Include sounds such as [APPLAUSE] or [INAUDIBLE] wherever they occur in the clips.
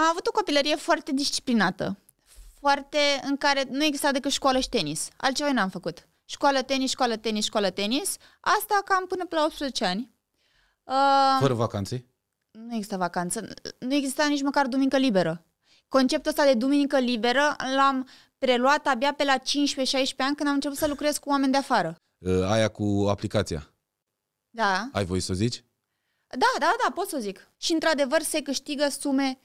a avut o copilărie foarte disciplinată, foarte în care nu exista decât școală și tenis. Altceva n-am făcut. Școală, tenis, școală, tenis, școală, tenis. Asta cam până la 18 ani. Uh, Fără vacanțe? Nu există vacanță. Nu exista nici măcar duminică liberă. Conceptul ăsta de duminică liberă l-am preluat abia pe la 15-16 ani când am început să lucrez cu oameni de afară. Uh, aia cu aplicația. Da. Ai voie să o zici? Da, da, da, pot să o zic. Și într-adevăr se câștigă sume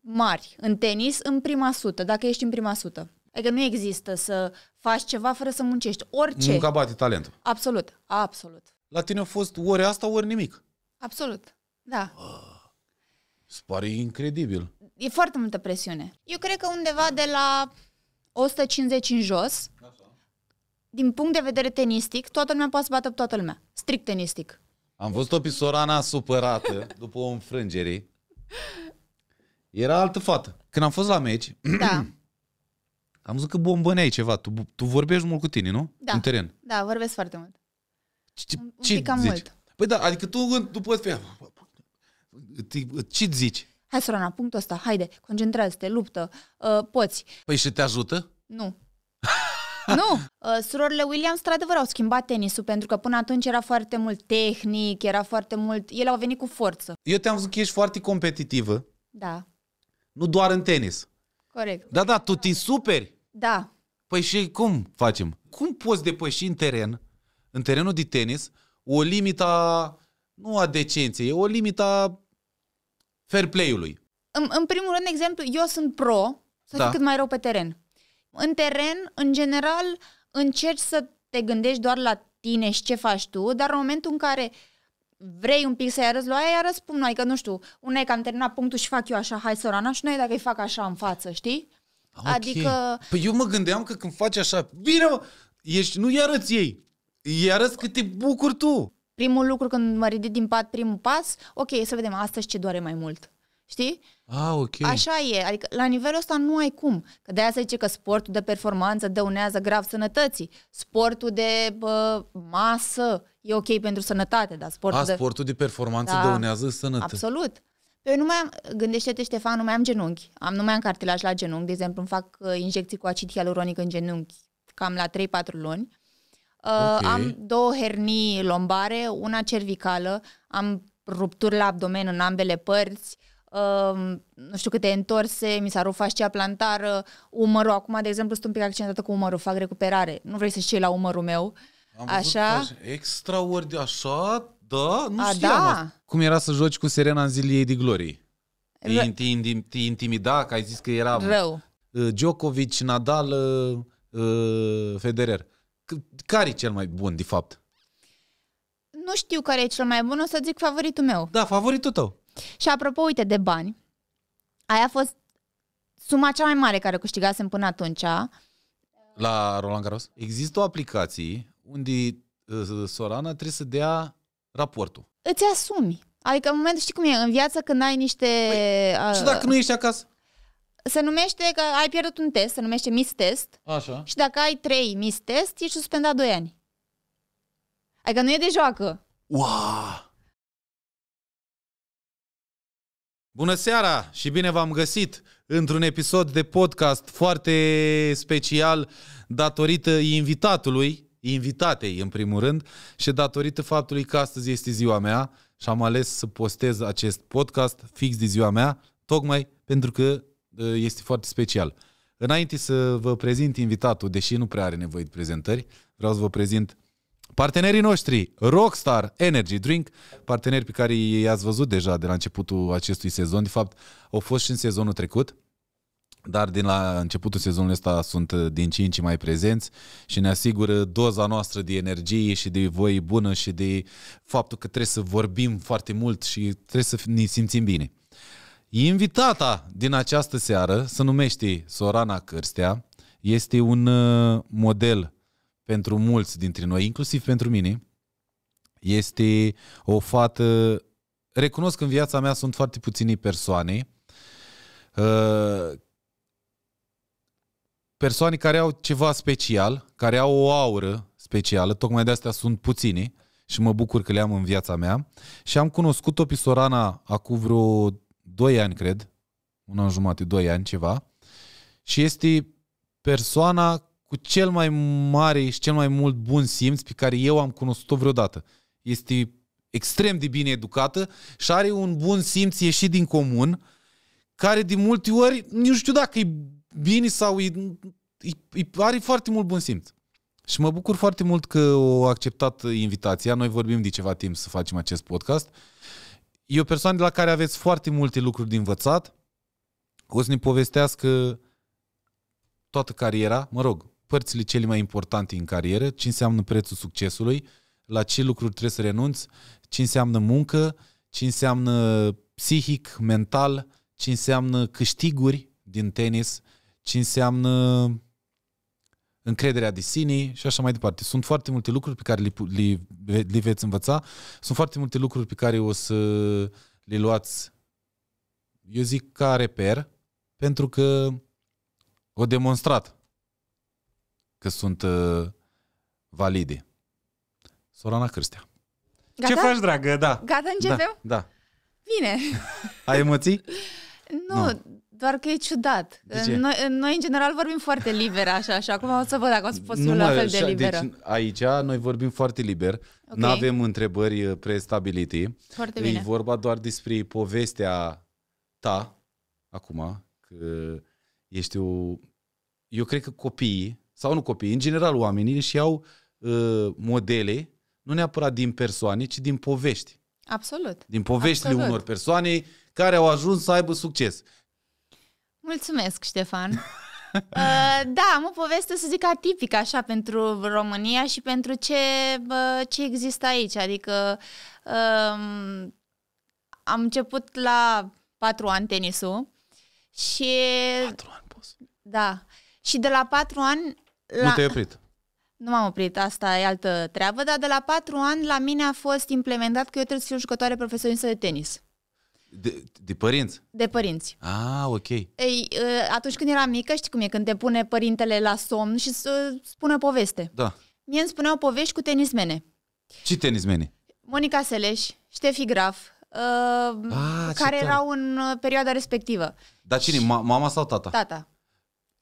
mari în tenis în prima sută, dacă ești în prima sută. Adică nu există să faci ceva fără să muncești. Orice. Munca bate talentul. Absolut, absolut. La tine a fost ori asta, ori nimic. Absolut, da. Ah, îți pare incredibil. E foarte multă presiune. Eu cred că undeva de la 150 în jos, Așa. din punct de vedere tenistic, toată lumea poate să bată pe toată lumea. Strict tenistic. Am văzut-o pisorana supărată după o înfrângere. Era altă fată. Când am fost la meci, da. [CLEARS THROAT] am zis că bombăneai ceva. Tu, tu vorbești mult cu tine, nu? Da. În teren. Da, vorbesc foarte mult. Ce, un ce pic cam zici? mult. Păi da, adică tu, tu poți fi... ce zici? Hai, Sorana, punctul ăsta, haide, concentrează-te, luptă, uh, poți. Păi și te ajută? Nu. [LAUGHS] nu! Uh, surorile Williams, într-adevăr, au schimbat tenisul pentru că până atunci era foarte mult tehnic, era foarte mult... Ele au venit cu forță. Eu te-am zis că ești foarte competitivă. Da. Nu doar în tenis. Corect. Da, da, tu te superi. Da. Păi și cum facem? Cum poți depăși în teren, în terenul de tenis, o limita, nu a decenței, e o limita fair play-ului? În, în primul rând, exemplu, eu sunt pro să da. fiu cât mai rău pe teren. În teren, în general, încerci să te gândești doar la tine și ce faci tu, dar în momentul în care uh, vrei un pic să-i arăți lui aia, arăți cum noi, că nu știu, unei că am terminat punctul și fac eu așa, hai Sorana, și noi dacă îi fac așa în față, știi? Okay. Adică... Păi eu mă gândeam că când faci așa, bine mă, ești, nu-i arăți ei, îi arăți că te bucuri tu. Primul lucru când mă ridic din pat, primul pas, ok, să vedem, astăzi ce doare mai mult. Știi? Ah, ok. Așa e. Adică la nivelul ăsta nu ai cum. Că de aia se zice că sportul de performanță dăunează grav sănătății. Sportul de bă, masă e ok pentru sănătate, dar sportul A, ah, de... sportul de performanță da, dăunează sănătate. Absolut. Eu nu mai am, gândește-te Ștefan, nu mai am genunchi. Am, nu mai am cartilaj la genunchi. De exemplu, îmi fac uh, injecții cu acid hialuronic în genunchi cam la 3-4 luni. Uh, okay. Uh, am două hernii lombare, una cervicală, am rupturi la abdomen în ambele părți, uh, nu știu câte întorse, mi s-a rupt fascia plantară, umărul, acum de exemplu sunt un pic accidentată cu umărul, fac recuperare, nu vrei să știi la umărul meu. Am așa. extraordinar, așa, da, nu A, știam da. Cum era să joci cu Serena în zilei de glorie Te, te, te intimida, că ai zis că era... Rău. Uh, Djokovic, Nadal, uh, uh, Federer. Care e cel mai bun, de fapt? Nu știu care e cel mai bun, o să zic favoritul meu. Da, favoritul tău. Și apropo, uite, de bani, aia a fost suma cea mai mare care o câștigasem până atunci. La Roland Garros? Există o aplicație unde uh, Sorana trebuie să dea raportul. Îți asumi. Adică în momentul, știi cum e, în viață când ai niște... Păi, uh, și dacă nu ești acasă? Se numește că ai pierdut un test, se numește miss test. Așa. Și dacă ai trei miss test, ești suspendat 2 ani. Adică nu e de joacă. Wow! Bună seara și bine v-am găsit într-un episod de podcast foarte special datorită invitatului, invitatei în primul rând, și datorită faptului că astăzi este ziua mea și am ales să postez acest podcast fix de ziua mea, tocmai pentru că ă, este foarte special. Înainte să vă prezint invitatul, deși nu prea are nevoie de prezentări, vreau să vă prezint Partenerii noștri, Rockstar Energy Drink, parteneri pe care i-ați văzut deja de la începutul acestui sezon, de fapt au fost și în sezonul trecut, dar din la începutul sezonului ăsta sunt uh, din ce în ce mai prezenți și ne asigură doza noastră de energie și de voie bună și de faptul că trebuie să vorbim foarte mult și trebuie să ne simțim bine. Invitata din această seară se numește Sorana Cârstea, este un uh, model pentru mulți dintre noi, inclusiv pentru mine, este o fată... Recunosc că în viața mea sunt foarte puține persoane uh, persoane care au ceva special, care au o aură specială, tocmai de astea sunt puține și mă bucur că le am în viața mea. Și am cunoscut-o pe Sorana acum vreo 2 ani, cred, un an jumate, 2 ani, ceva. Și este persoana cu cel mai mare și cel mai mult bun simț pe care eu am cunoscut-o vreodată. Este extrem de bine educată și are un bun simț ieșit din comun, care de multe ori, nu știu dacă e bine sau e, e, e, are foarte mult bun simț. Și mă bucur foarte mult că o acceptat invitația. Noi vorbim de ceva timp să facem acest podcast. E o persoană de la care aveți foarte multe lucruri de învățat. O să ne povestească toată cariera, mă rog, părțile cele mai importante în carieră, ce înseamnă prețul succesului, la ce lucruri trebuie să renunți, ce înseamnă muncă, ce înseamnă psihic, mental, ce înseamnă câștiguri din tenis, ce înseamnă încrederea de sine și așa mai departe. Sunt foarte multe lucruri pe care le, le, le veți învăța, sunt foarte multe lucruri pe care o să le luați, eu zic, ca reper, pentru că o demonstrat că sunt uh, valide. Sorana Cristea. Gata? Ce faci, dragă? Da. Gata, începem? Da. da. Bine. Ai emoții? nu, nu, doar că e ciudat. Noi, noi, în general, vorbim foarte liber, așa, așa. Acum o să văd dacă o să pot la fel de liberă. Deci, aici noi vorbim foarte liber. Okay. Nu avem întrebări uh, prestabilite. Foarte bine. E vorba doar despre povestea ta, acum, că ești o... Eu cred că copiii sau nu copiii, în general oamenii își iau uh, modele, nu neapărat din persoane, ci din povești. Absolut. Din poveștile Absolut. unor persoane care au ajuns să aibă succes. Mulțumesc, Ștefan. uh, [LAUGHS] da, am o poveste, să zic, atipică așa pentru România și pentru ce, uh, ce există aici. Adică uh, am început la patru ani tenisul și... Patru ani, poți. Da. Și de la patru ani la... Nu te-ai oprit? Nu m-am oprit, asta e altă treabă, dar de la patru ani la mine a fost implementat că eu trebuie să fiu jucătoare profesionistă de tenis. De, de părinți? De părinți. Ah, ok. Ei, ă, atunci când eram mică, știi cum e, când te pune părintele la somn și să spună poveste. Da. Mie îmi spuneau povești cu tenismene. Ce tenismene? Monica Seleș, Ștefi Graf, uh, ah, care erau în perioada respectivă. Dar cine, mama sau tata? Tata.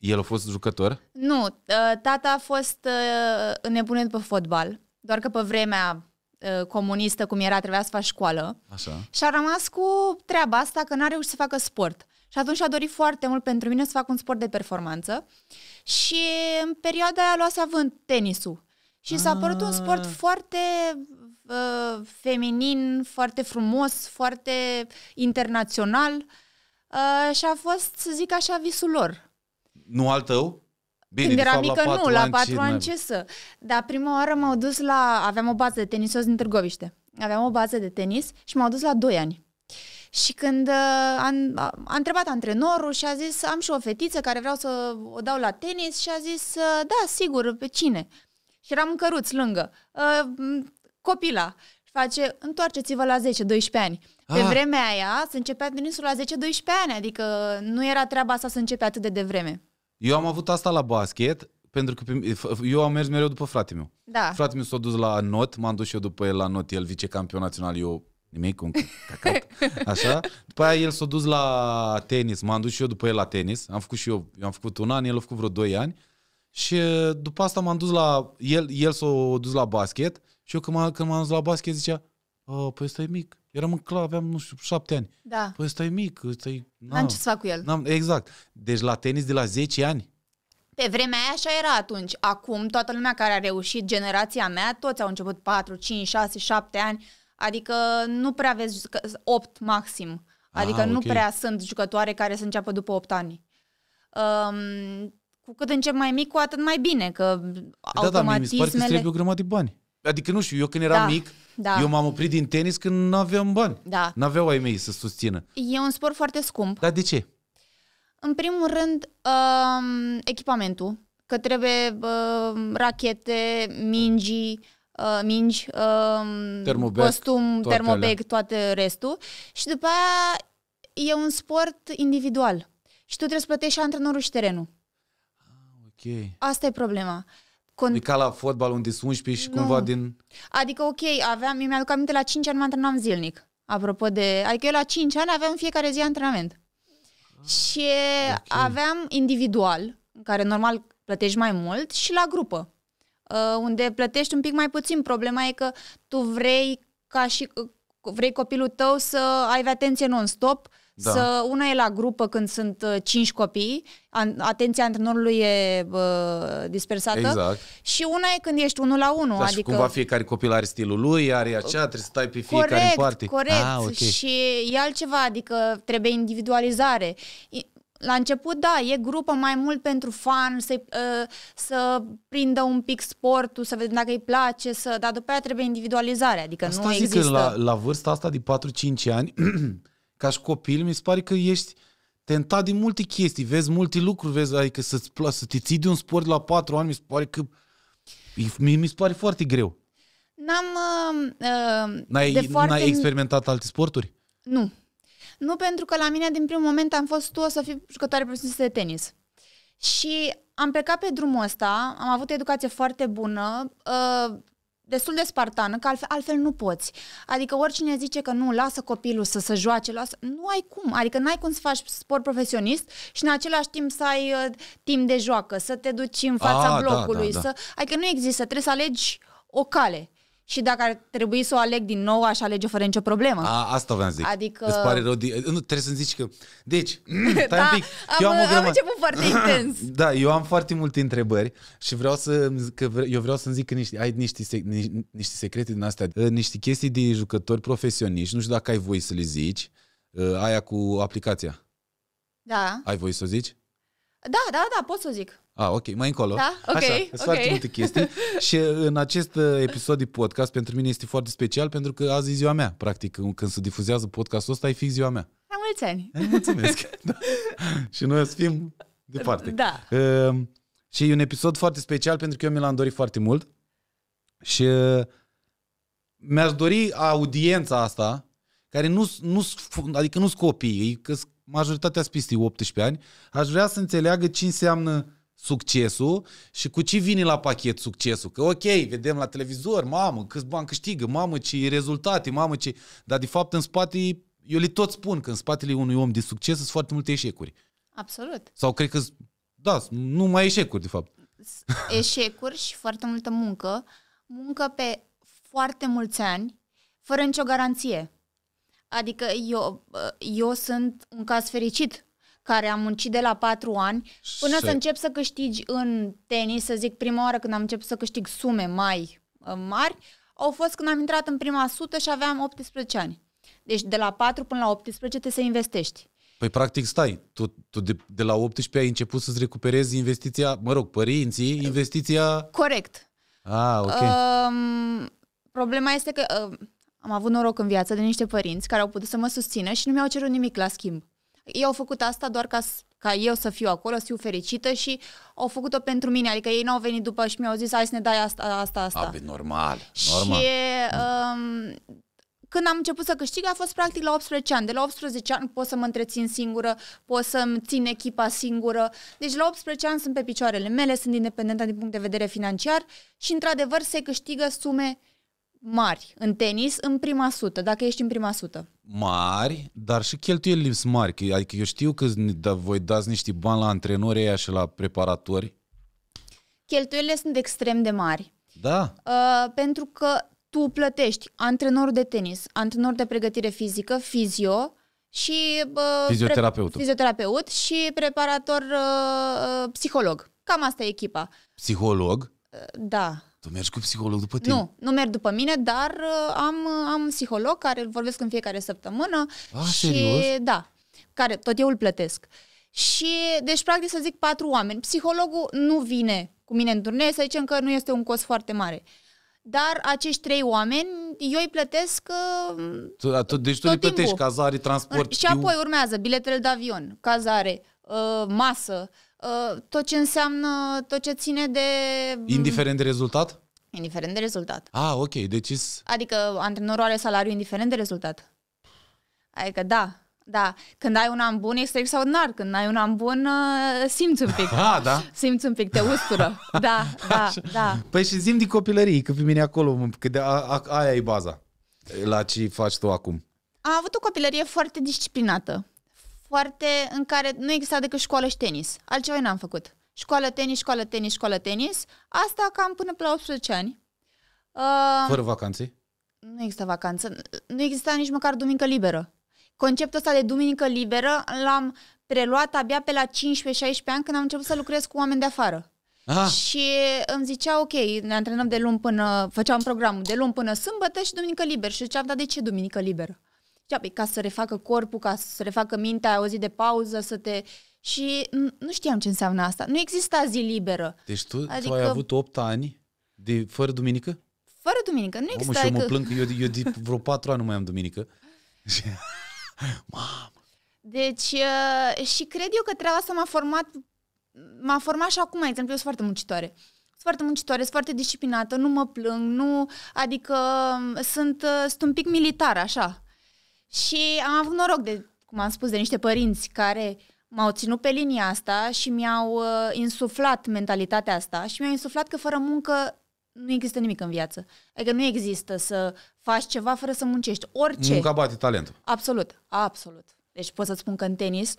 El a fost jucător? Nu, ă, tata a fost ă, nebunit după fotbal, doar că pe vremea ă, comunistă, cum era, trebuia să faci școală. Așa. Și a rămas cu treaba asta că n-a reușit să facă sport. Și atunci a dorit foarte mult pentru mine să fac un sport de performanță. Și în perioada aia luase avânt tenisul. Și s-a părut un sport ah. foarte uh, feminin, foarte frumos, foarte internațional uh, și a fost, să zic așa, visul lor. Nu al tău? Bine, Când eram mică, la nu, la patru ani ce să. Dar prima oară m-au dus la... Aveam o bază de tenisos din Târgoviște. Aveam o bază de tenis și m-au dus la 2 ani. Și când uh, a, a întrebat antrenorul și a zis, am și o fetiță care vreau să o dau la tenis și a zis, uh, da, sigur, pe cine? Și eram în căruț lângă. Uh, copila. Și face, întoarceți-vă la 10-12 ani. Pe ah. vremea aia se începea tenisul la 10-12 ani, adică nu era treaba asta să începe atât de devreme. Eu am avut asta la basket, pentru că eu am mers mereu după fratele meu. Da. Fratele meu s-a dus la not, m-am dus și eu după el la not, el vicecampion național, eu nimic, [LAUGHS] cum așa. După aia el s-a dus la tenis, m-am dus și eu după el la tenis, am făcut și eu, eu am făcut un an, el a făcut vreo doi ani. Și uh, după asta m-am dus la, el, el s-a dus la basket și eu când m-am, când m-am dus la basket zicea, păi stai mic. Eram în club, aveam, nu știu, șapte ani. Da. Păi ăsta e mic, ăsta e... N-am ce să fac cu el. N-am, exact. Deci la tenis de la 10 ani. Pe vremea aia așa era atunci. Acum toată lumea care a reușit, generația mea, toți au început 4, 5, 6, 7 ani. Adică nu prea vezi 8 maxim. Adică Aha, nu okay. prea sunt jucătoare care să înceapă după 8 ani. Um, cu cât încep mai mic, cu atât mai bine, că da, automatismele... Da, da, mi se pare că trebuie o grămadă de bani. Adică, nu știu, eu când eram da. mic, da. Eu m-am oprit din tenis când nu aveam bani. Da. Nu aveau ai mei să susțină. E un sport foarte scump. Dar de ce? În primul rând, um, echipamentul. Că trebuie um, rachete, mingi, uh, mingi, um, termobag, costum, toate termobag, alea. toate restul. Și după aia e un sport individual. Și tu trebuie să plătești și antrenorul și terenul. Ah, ok. Asta e problema. Uh, Con... E ca la fotbal unde sunt 11 și nu. cumva din... Adică, ok, aveam, mi-aduc aminte, la 5 ani mă antrenam zilnic. Apropo de... Adică eu la 5 ani aveam fiecare zi antrenament. Ah, și okay. aveam individual, în care normal plătești mai mult, și la grupă, uh, unde plătești un pic mai puțin. Problema e că tu vrei ca și vrei copilul tău să aibă atenție non-stop, uh, da. Să, una e la grupă când sunt uh, cinci copii, an, atenția antrenorului e uh, dispersată exact. și una e când ești unul la unul. Da, adică... și cumva fiecare copil are stilul lui, are acea, trebuie să stai pe fiecare corect, în parte. Corect, ah, okay. și e altceva, adică trebuie individualizare. La început, da, e grupă mai mult pentru fan, să, uh, să prindă un pic sportul, să vedem dacă îi place, să, dar după aia trebuie individualizare, adică asta nu zic există... Că la, la vârsta asta de 4-5 ani [CLEARS THROAT] ca și copil, mi se pare că ești tentat din multe chestii, vezi multe lucruri, vezi, adică să-ți, să te ții de un sport la patru ani, mi se pare că mi, mi se pare foarte greu. N-am... Uh, uh n-ai, de foarte... n-ai experimentat alte sporturi? Nu. Nu pentru că la mine din primul moment am fost tu o să fii jucătoare profesionistă de tenis. Și am plecat pe drumul ăsta, am avut educație foarte bună, uh, destul de spartană, că altfel, altfel nu poți. Adică oricine zice că nu, lasă copilul să se joace, lasă, nu ai cum. Adică n-ai cum să faci sport profesionist și în același timp să ai uh, timp de joacă, să te duci în fața ah, A, da, blocului. Da, da, da. Să, adică nu există, trebuie să alegi o cale și dacă ar trebui să o aleg din nou, aș alege fără nicio problemă. A, asta vreau să zic. Adică... Îți pare rău, de... nu, trebuie să-mi zici că... Deci, [LAUGHS] mm, da, un pic. Eu am, am, o am început foarte [CLEARS THROAT] intens. da, eu am foarte multe întrebări și vreau să... Că vre... Eu vreau să-mi zic că niște, ai niște, sec... niște secrete din astea, ă, niște chestii de jucători profesioniști, nu știu dacă ai voie să le zici, ă, aia cu aplicația. Da. Ai voie să o zici? Da, da, da, pot să o zic. A, ok, mai încolo. Da? Ok, Așa, okay. sunt foarte multe chestii. [LAUGHS] și uh, în acest uh, episod de podcast, pentru mine este foarte special, pentru că azi e ziua mea, practic. Când se difuzează podcastul ăsta, e fix ziua mea. La mulți ani! mulțumesc! [LAUGHS] da. și noi o să fim departe. Da. Uh, și e un episod foarte special, pentru că eu mi l-am dorit foarte mult. Și uh, mi-aș dori audiența asta, care nu, nu adică nu sunt copii, că majoritatea sunt 18 ani, aș vrea să înțeleagă ce înseamnă succesul și cu ce vine la pachet succesul. Că ok, vedem la televizor, mamă, câți bani câștigă, mamă, ce rezultate, mamă, ce... Dar de fapt în spate, eu le tot spun că în spatele unui om de succes sunt foarte multe eșecuri. Absolut. Sau cred că, da, nu mai eșecuri de fapt. Eșecuri și foarte multă muncă. Muncă pe foarte mulți ani, fără nicio garanție. Adică eu, eu sunt un caz fericit care am muncit de la 4 ani, până se... să încep să câștigi în tenis, să zic prima oară când am început să câștig sume mai uh, mari, au fost când am intrat în prima sută și aveam 18 ani. Deci de la 4 până la 18 te să investești. Păi practic stai, tu, tu de, de la 18 ai început să-ți recuperezi investiția, mă rog, părinții, investiția... Corect. Ah, ok. Um, problema este că um, am avut noroc în viață de niște părinți care au putut să mă susțină și nu mi-au cerut nimic la schimb ei au făcut asta doar ca, ca eu să fiu acolo, să fiu fericită și au făcut-o pentru mine. Adică ei nu au venit după și mi-au zis, hai să ne dai asta, asta, asta. Abi, normal, normal. Și um, când am început să câștig a fost practic la 18 ani. De la 18 ani pot să mă întrețin singură, pot să-mi țin echipa singură. Deci la 18 ani sunt pe picioarele mele, sunt independentă din punct de vedere financiar și într-adevăr se câștigă sume mari în tenis în prima sută, dacă ești în prima sută. Mari, dar și cheltuieli lips mari. Adică eu știu că da, voi dați niște bani la antrenori aia și la preparatori. Cheltuielile sunt extrem de mari. Da. Uh, pentru că tu plătești antrenor de tenis, antrenor de pregătire fizică, fizio și uh, fizioterapeut. fizioterapeut și preparator uh, uh, psiholog. Cam asta e echipa. Psiholog? Uh, da. Tu mergi cu psiholog după tine? Nu, nu merg după mine, dar uh, am, uh, am psiholog care îl vorbesc în fiecare săptămână. A, ah, și, serios? Da, care tot eu îl plătesc. Și, deci, practic, să zic patru oameni. Psihologul nu vine cu mine în turnee, să zicem că nu este un cost foarte mare. Dar acești trei oameni, eu îi plătesc deci uh, tot, Deci tu îi plătești timpul. cazare, transport. Și apoi urmează biletele de avion, cazare, masă, Uh, tot ce înseamnă, tot ce ține de... Mm, indiferent de rezultat? Indiferent de rezultat. Ah, ok, deci... Adică antrenorul are salariu indiferent de rezultat. Adică da, da. Când ai un an bun, este extraordinar. Când ai un an bun, uh, simți un pic. [LAUGHS] Ah, da? Simți un pic, te ustură. Da, [LAUGHS] da, da. Păi și zim din copilărie, că pe mine acolo, că de, a, a, aia e baza la ce faci tu acum. Am avut o copilărie foarte disciplinată foarte în care nu exista decât școală și tenis. Altceva n-am făcut. Școală, tenis, școală, tenis, școală, tenis. Asta cam până la 18 ani. Uh, Fără vacanțe? Nu există vacanță. Nu exista nici măcar duminică liberă. Conceptul ăsta de duminică liberă l-am preluat abia pe la 15-16 ani când am început să lucrez cu oameni de afară. Aha. Și îmi zicea, ok, ne antrenăm de luni până, făceam programul de luni până sâmbătă și duminică liberă Și ziceam, dar de ce duminică liberă? geabe, ca să refacă corpul, ca să refacă mintea, o zi de pauză, să te... Și nu știam ce înseamnă asta. Nu exista zi liberă. Deci tu, adică... tu ai adică- avut 8 ani de fără duminică? Fără duminică, nu există. Mamă, și eu că... mă plâng că eu, eu de [LAUGHS] vreo 4 ani nu mai am duminică. [LAUGHS] Mamă! Deci, ă, și cred eu că treaba asta m-a format, m-a format și acum, exemplu, eu sunt foarte muncitoare sunt foarte muncitoare, sunt foarte disciplinată, nu mă plâng, nu, adică sunt, sunt un pic militar, așa. Și am avut noroc de, cum am spus, de niște părinți care m-au ținut pe linia asta și mi-au uh, insuflat mentalitatea asta și mi-au insuflat că fără muncă nu există nimic în viață. Adică nu există să faci ceva fără să muncești. Orice. Munca bate talentul. Absolut, absolut. Deci pot să spun că în tenis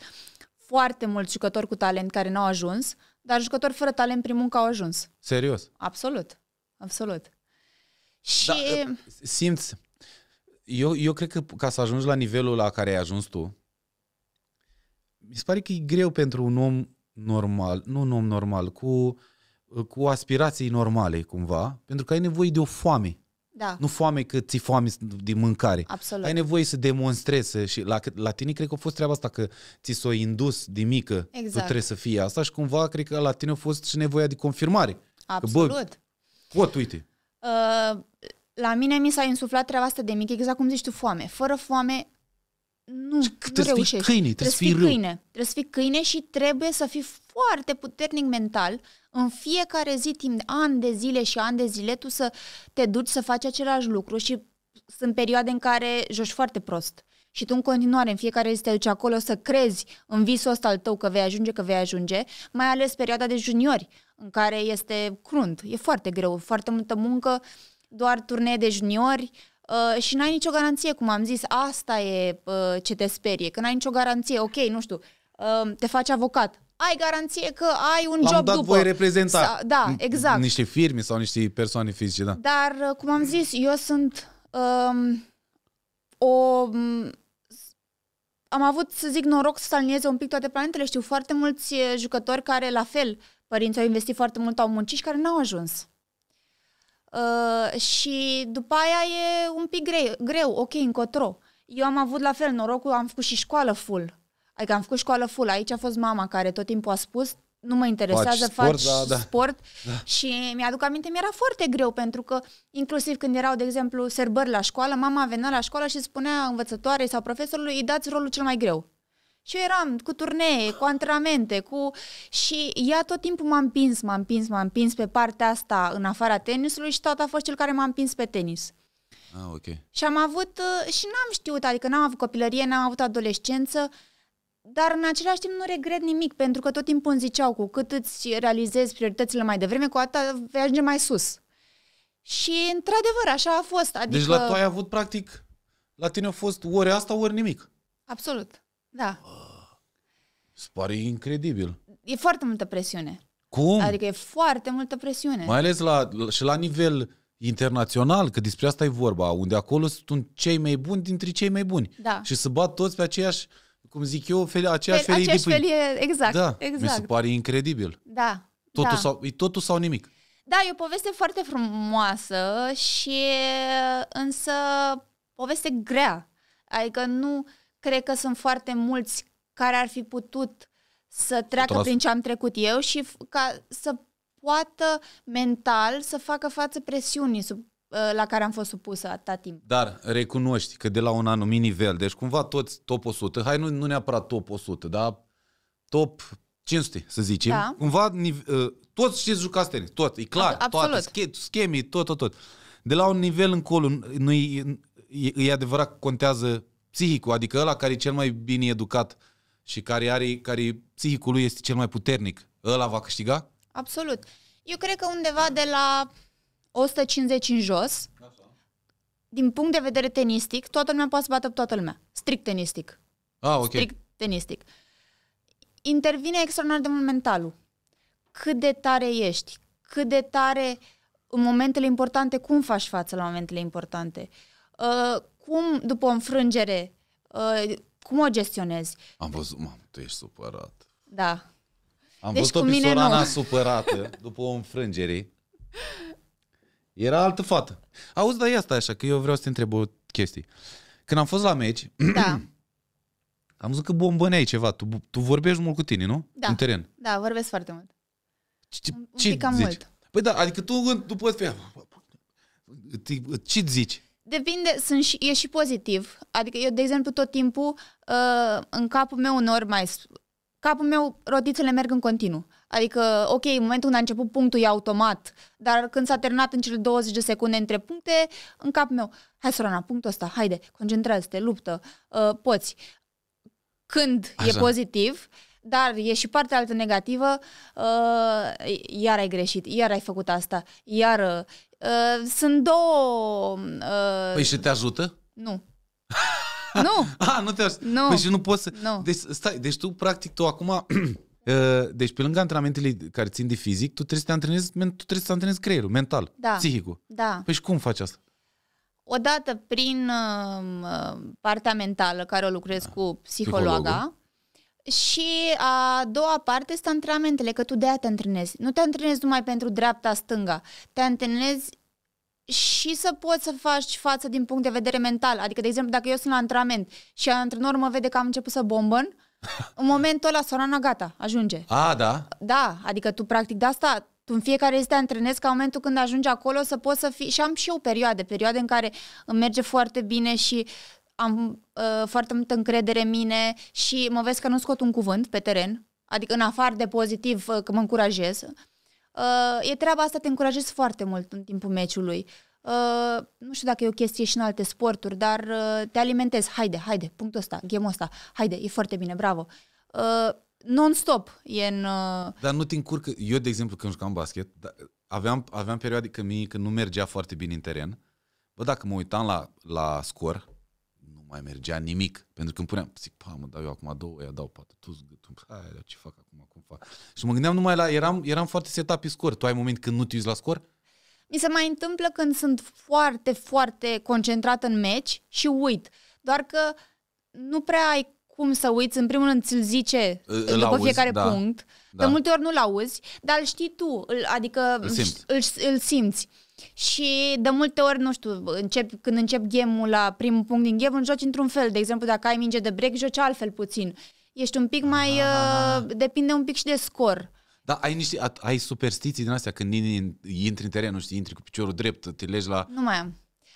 foarte mulți jucători cu talent care n-au ajuns, dar jucători fără talent prin muncă au ajuns. Serios? Absolut, absolut. Da, și... Da, simți eu, eu cred că ca să ajungi la nivelul la care ai ajuns tu, mi se pare că e greu pentru un om normal, nu un om normal, cu, cu aspirații normale cumva, pentru că ai nevoie de o foame. Da. Nu foame că ți foame de mâncare. Absolut. Ai nevoie să demonstrezi și la, la tine cred că a fost treaba asta că ți s-o indus de mică. Exact. Tu trebuie să fie asta și cumva cred că la tine a fost și nevoia de confirmare. Absolut. Că, bă, pot, uite. Uh, la mine mi s-a insuflat treaba asta de mic, exact cum zici tu, foame. Fără foame nu, trebuie deci nu reușești. Să câine, trebuie, trebuie să fii rău. câine. Trebuie să fii câine și trebuie să fii foarte puternic mental în fiecare zi, timp de ani de zile și ani de zile, tu să te duci să faci același lucru și sunt perioade în care joci foarte prost. Și tu în continuare, în fiecare zi te duci acolo să crezi în visul ăsta al tău că vei ajunge, că vei ajunge, mai ales perioada de juniori, în care este crunt, e foarte greu, foarte multă muncă, uh, doar turnee de juniori uh, și n-ai nicio garanție, cum am zis, asta e uh, ce te sperie, că n-ai nicio garanție, ok, nu știu, uh, te faci avocat, ai garanție că ai un L-am job dat după. voi reprezenta. Sa, da, exact. Niște firme sau niște persoane fizice, da. Dar, uh, cum am zis, eu sunt um, o... Am avut, să zic, noroc să alinieze un pic toate planetele. Știu foarte mulți uh, jucători care, la fel, părinții au investit foarte mult, au muncit și care n-au ajuns. Uh, și după aia e un pic greu, greu, ok, încotro. Eu am avut la fel norocul, am făcut și școală full. Adică am făcut școală full. Aici a fost mama care tot timpul a spus, nu mă interesează, faci sport, faci da, da. sport. Da. Și mi-aduc aminte, mi-era foarte greu, pentru că inclusiv când erau, de exemplu, serbări la școală, mama venea la școală și spunea învățătoarei sau profesorului, îi dați rolul cel mai greu ce eram cu turnee, cu antrenamente, cu... Și ea tot timpul m-a împins, m-a împins, m-a împins pe partea asta în afara tenisului și tot a fost cel care m-a împins pe tenis. Ah, ok. Și am avut... Uh, și n-am știut, adică n-am avut copilărie, n-am avut adolescență, dar în același timp nu regret nimic, pentru că tot timpul îmi ziceau cu cât îți realizezi prioritățile mai devreme, cu atât vei ajunge mai sus. Și într-adevăr, așa a fost. Adică... Deci la adică- tu ai avut practic, la tine a fost ori asta, ori nimic. Absolut. Da. Ah. Se pare incredibil. E foarte multă presiune. Cum? Adică e foarte multă presiune. Mai ales la, și la nivel internațional, că despre asta e vorba, unde acolo sunt cei mai buni dintre cei mai buni. Da. Și să bat toți pe aceeași, cum zic eu, fel, aceeași felie aceeași felie, felie, exact, da, exact. mi se exact. pare incredibil. Da. Totul, da. Sau, e totul sau nimic. Da, e o poveste foarte frumoasă și însă poveste grea. Adică nu, cred că sunt foarte mulți care ar fi putut să treacă prin ce am trecut eu și ca să poată mental să facă față presiunii sub, ă, la care am fost supusă atâta timp. Dar recunoști că de la un anumit nivel, deci cumva toți top 100, hai nu, nu neapărat top 100, dar top 500 să zicem, da. cumva ă, toți știți jucați tenis, tot, e clar, Absolut. toate, schemii, tot, tot, tot. De la un nivel încolo, nu e, e adevărat că contează psihicul, adică ăla care e cel mai bine educat și care are, care psihicul lui este cel mai puternic, ăla va câștiga? Absolut. Eu cred că undeva de la 150 în jos, Așa. din punct de vedere tenistic, toată lumea poate să bată toată lumea. Strict tenistic. Ah, ok. Strict tenistic. Intervine extraordinar de mult mentalul. Cât de tare ești, cât de tare în momentele importante, cum faci față la momentele importante, uh, cum după o înfrângere, uh, cum o gestionezi? Am văzut, mamă, tu ești supărat. Da. Am deci văzut-o pe Sorana supărată după o înfrângere. Era altă fată. Auzi, dar ia stai așa, că eu vreau să te întreb o chestie. Când am fost la meci, da. am zis că bombăneai ceva. Tu, tu vorbești mult cu tine, nu? Da. În teren. Da, vorbesc foarte mult. Ce, un, ce un pic cam zici? mult. Păi da, adică tu după asta, ce zici? Depinde, sunt și, e și pozitiv. Adică eu, de exemplu, tot timpul uh, în capul meu uneori mai... Capul meu, rotițele merg în continuu. Adică, ok, în momentul când a început punctul e automat, dar când s-a terminat în cele 20 de secunde între puncte, în capul meu, hai Sorana, punctul ăsta, haide, concentrează-te, luptă, uh, poți. Când Așa. e pozitiv, dar e și partea altă negativă, uh, iar ai greșit, iar ai făcut asta, iar, uh, Uh, sunt două... Uh, păi și te ajută? Nu. [LAUGHS] nu! A, ah, nu te ajută. Nu. Păi și nu poți să... Nu. Deci, stai, deci tu, practic, tu acum... [CLEARS THROAT] Uh, deci pe lângă antrenamentele care țin de fizic, tu trebuie să te antrenezi, tu trebuie să te antrenezi creierul, mental, da. psihicul. Da. Păi și cum faci asta? Odată prin um, uh, partea mentală care o lucrez da. cu psihologa, Psihologul. Și a doua parte sunt antrenamentele, că tu de aia te antrenezi. Nu te antrenezi numai pentru dreapta-stânga, te antrenezi și să poți să faci față din punct de vedere mental. Adică, de exemplu, dacă eu sunt la antrenament și antrenorul mă vede că am început să bombăn, [LAUGHS] în momentul ăla Sorana gata, ajunge. A, da? Da, adică tu practic de asta tu în fiecare zi te antrenezi ca în momentul când ajungi acolo să poți să fii și am și eu perioade, perioade în care îmi merge foarte bine și am uh, foarte multă încredere în mine și mă vezi că nu scot un cuvânt pe teren, adică în afară de pozitiv uh, că mă încurajez. Uh, e treaba asta, te încurajezi foarte mult în timpul meciului. Uh, nu știu dacă e o chestie și în alte sporturi, dar uh, te alimentezi. Haide, haide, punctul ăsta, game ăsta, haide, e foarte bine, bravo. Uh, non-stop e în... Uh... Dar nu te încurcă. Eu, de exemplu, când jucam basket, da, aveam, aveam perioade când, mie, când nu mergea foarte bine în teren. Bă, dacă mă uitam la, la scor, mai mergea nimic. Pentru că îmi puneam, zic, pa, mă dau eu acum două, ia dau patru, tu gâtul, păi, hai, ce fac acum, cum fac? Și mă gândeam numai la, eram, eram foarte setat pe scor. Tu ai moment când nu te uiți la scor? Mi se mai întâmplă când sunt foarte, foarte concentrat în meci și uit. Doar că nu prea ai cum să uiți, în primul rând ți-l zice îl după auzi, fiecare da, punct, da. de multe ori nu-l auzi, dar îl știi tu, îl, adică îl simți. Îl, îl simți. Și de multe ori, nu știu, încep, când încep game-ul la primul punct din game, joci într-un fel. De exemplu, dacă ai minge de break, joci altfel puțin. Ești un pic mai... Uh, depinde un pic și de scor. Da, ai niște, ai superstiții din astea când intri în teren, nu știu, intri cu piciorul drept, te legi la... Nu mai am.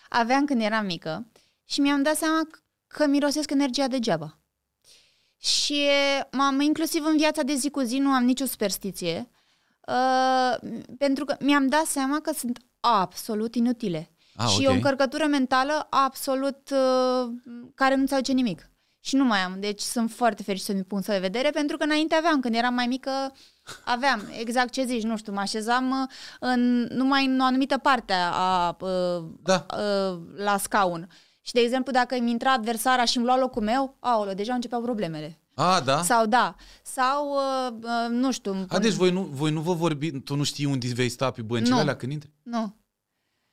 Aveam când eram mică și mi-am dat seama că mirosesc energia degeaba. Și m-am, inclusiv în viața de zi cu zi nu am nicio superstiție, uh, pentru că mi-am dat seama că sunt absolut inutile. Ah, și okay. o încărcătură mentală absolut uh, care nu-ți aduce nimic. Și nu mai am, deci sunt foarte fericit să-mi pun să de vedere, pentru că înainte aveam, când eram mai mică, aveam exact ce zici, nu știu, mă așezam uh, în, numai în o anumită parte a, a, uh, da. a, uh, la scaun. Și, de exemplu, dacă îmi intra adversara și îmi lua locul meu, aolo, deja începeau problemele. A, da? Sau da. Sau, uh, uh, nu știu... A, deci voi nu, voi nu vă vorbi, tu nu știi unde vei sta pe băncile alea când intri? Nu.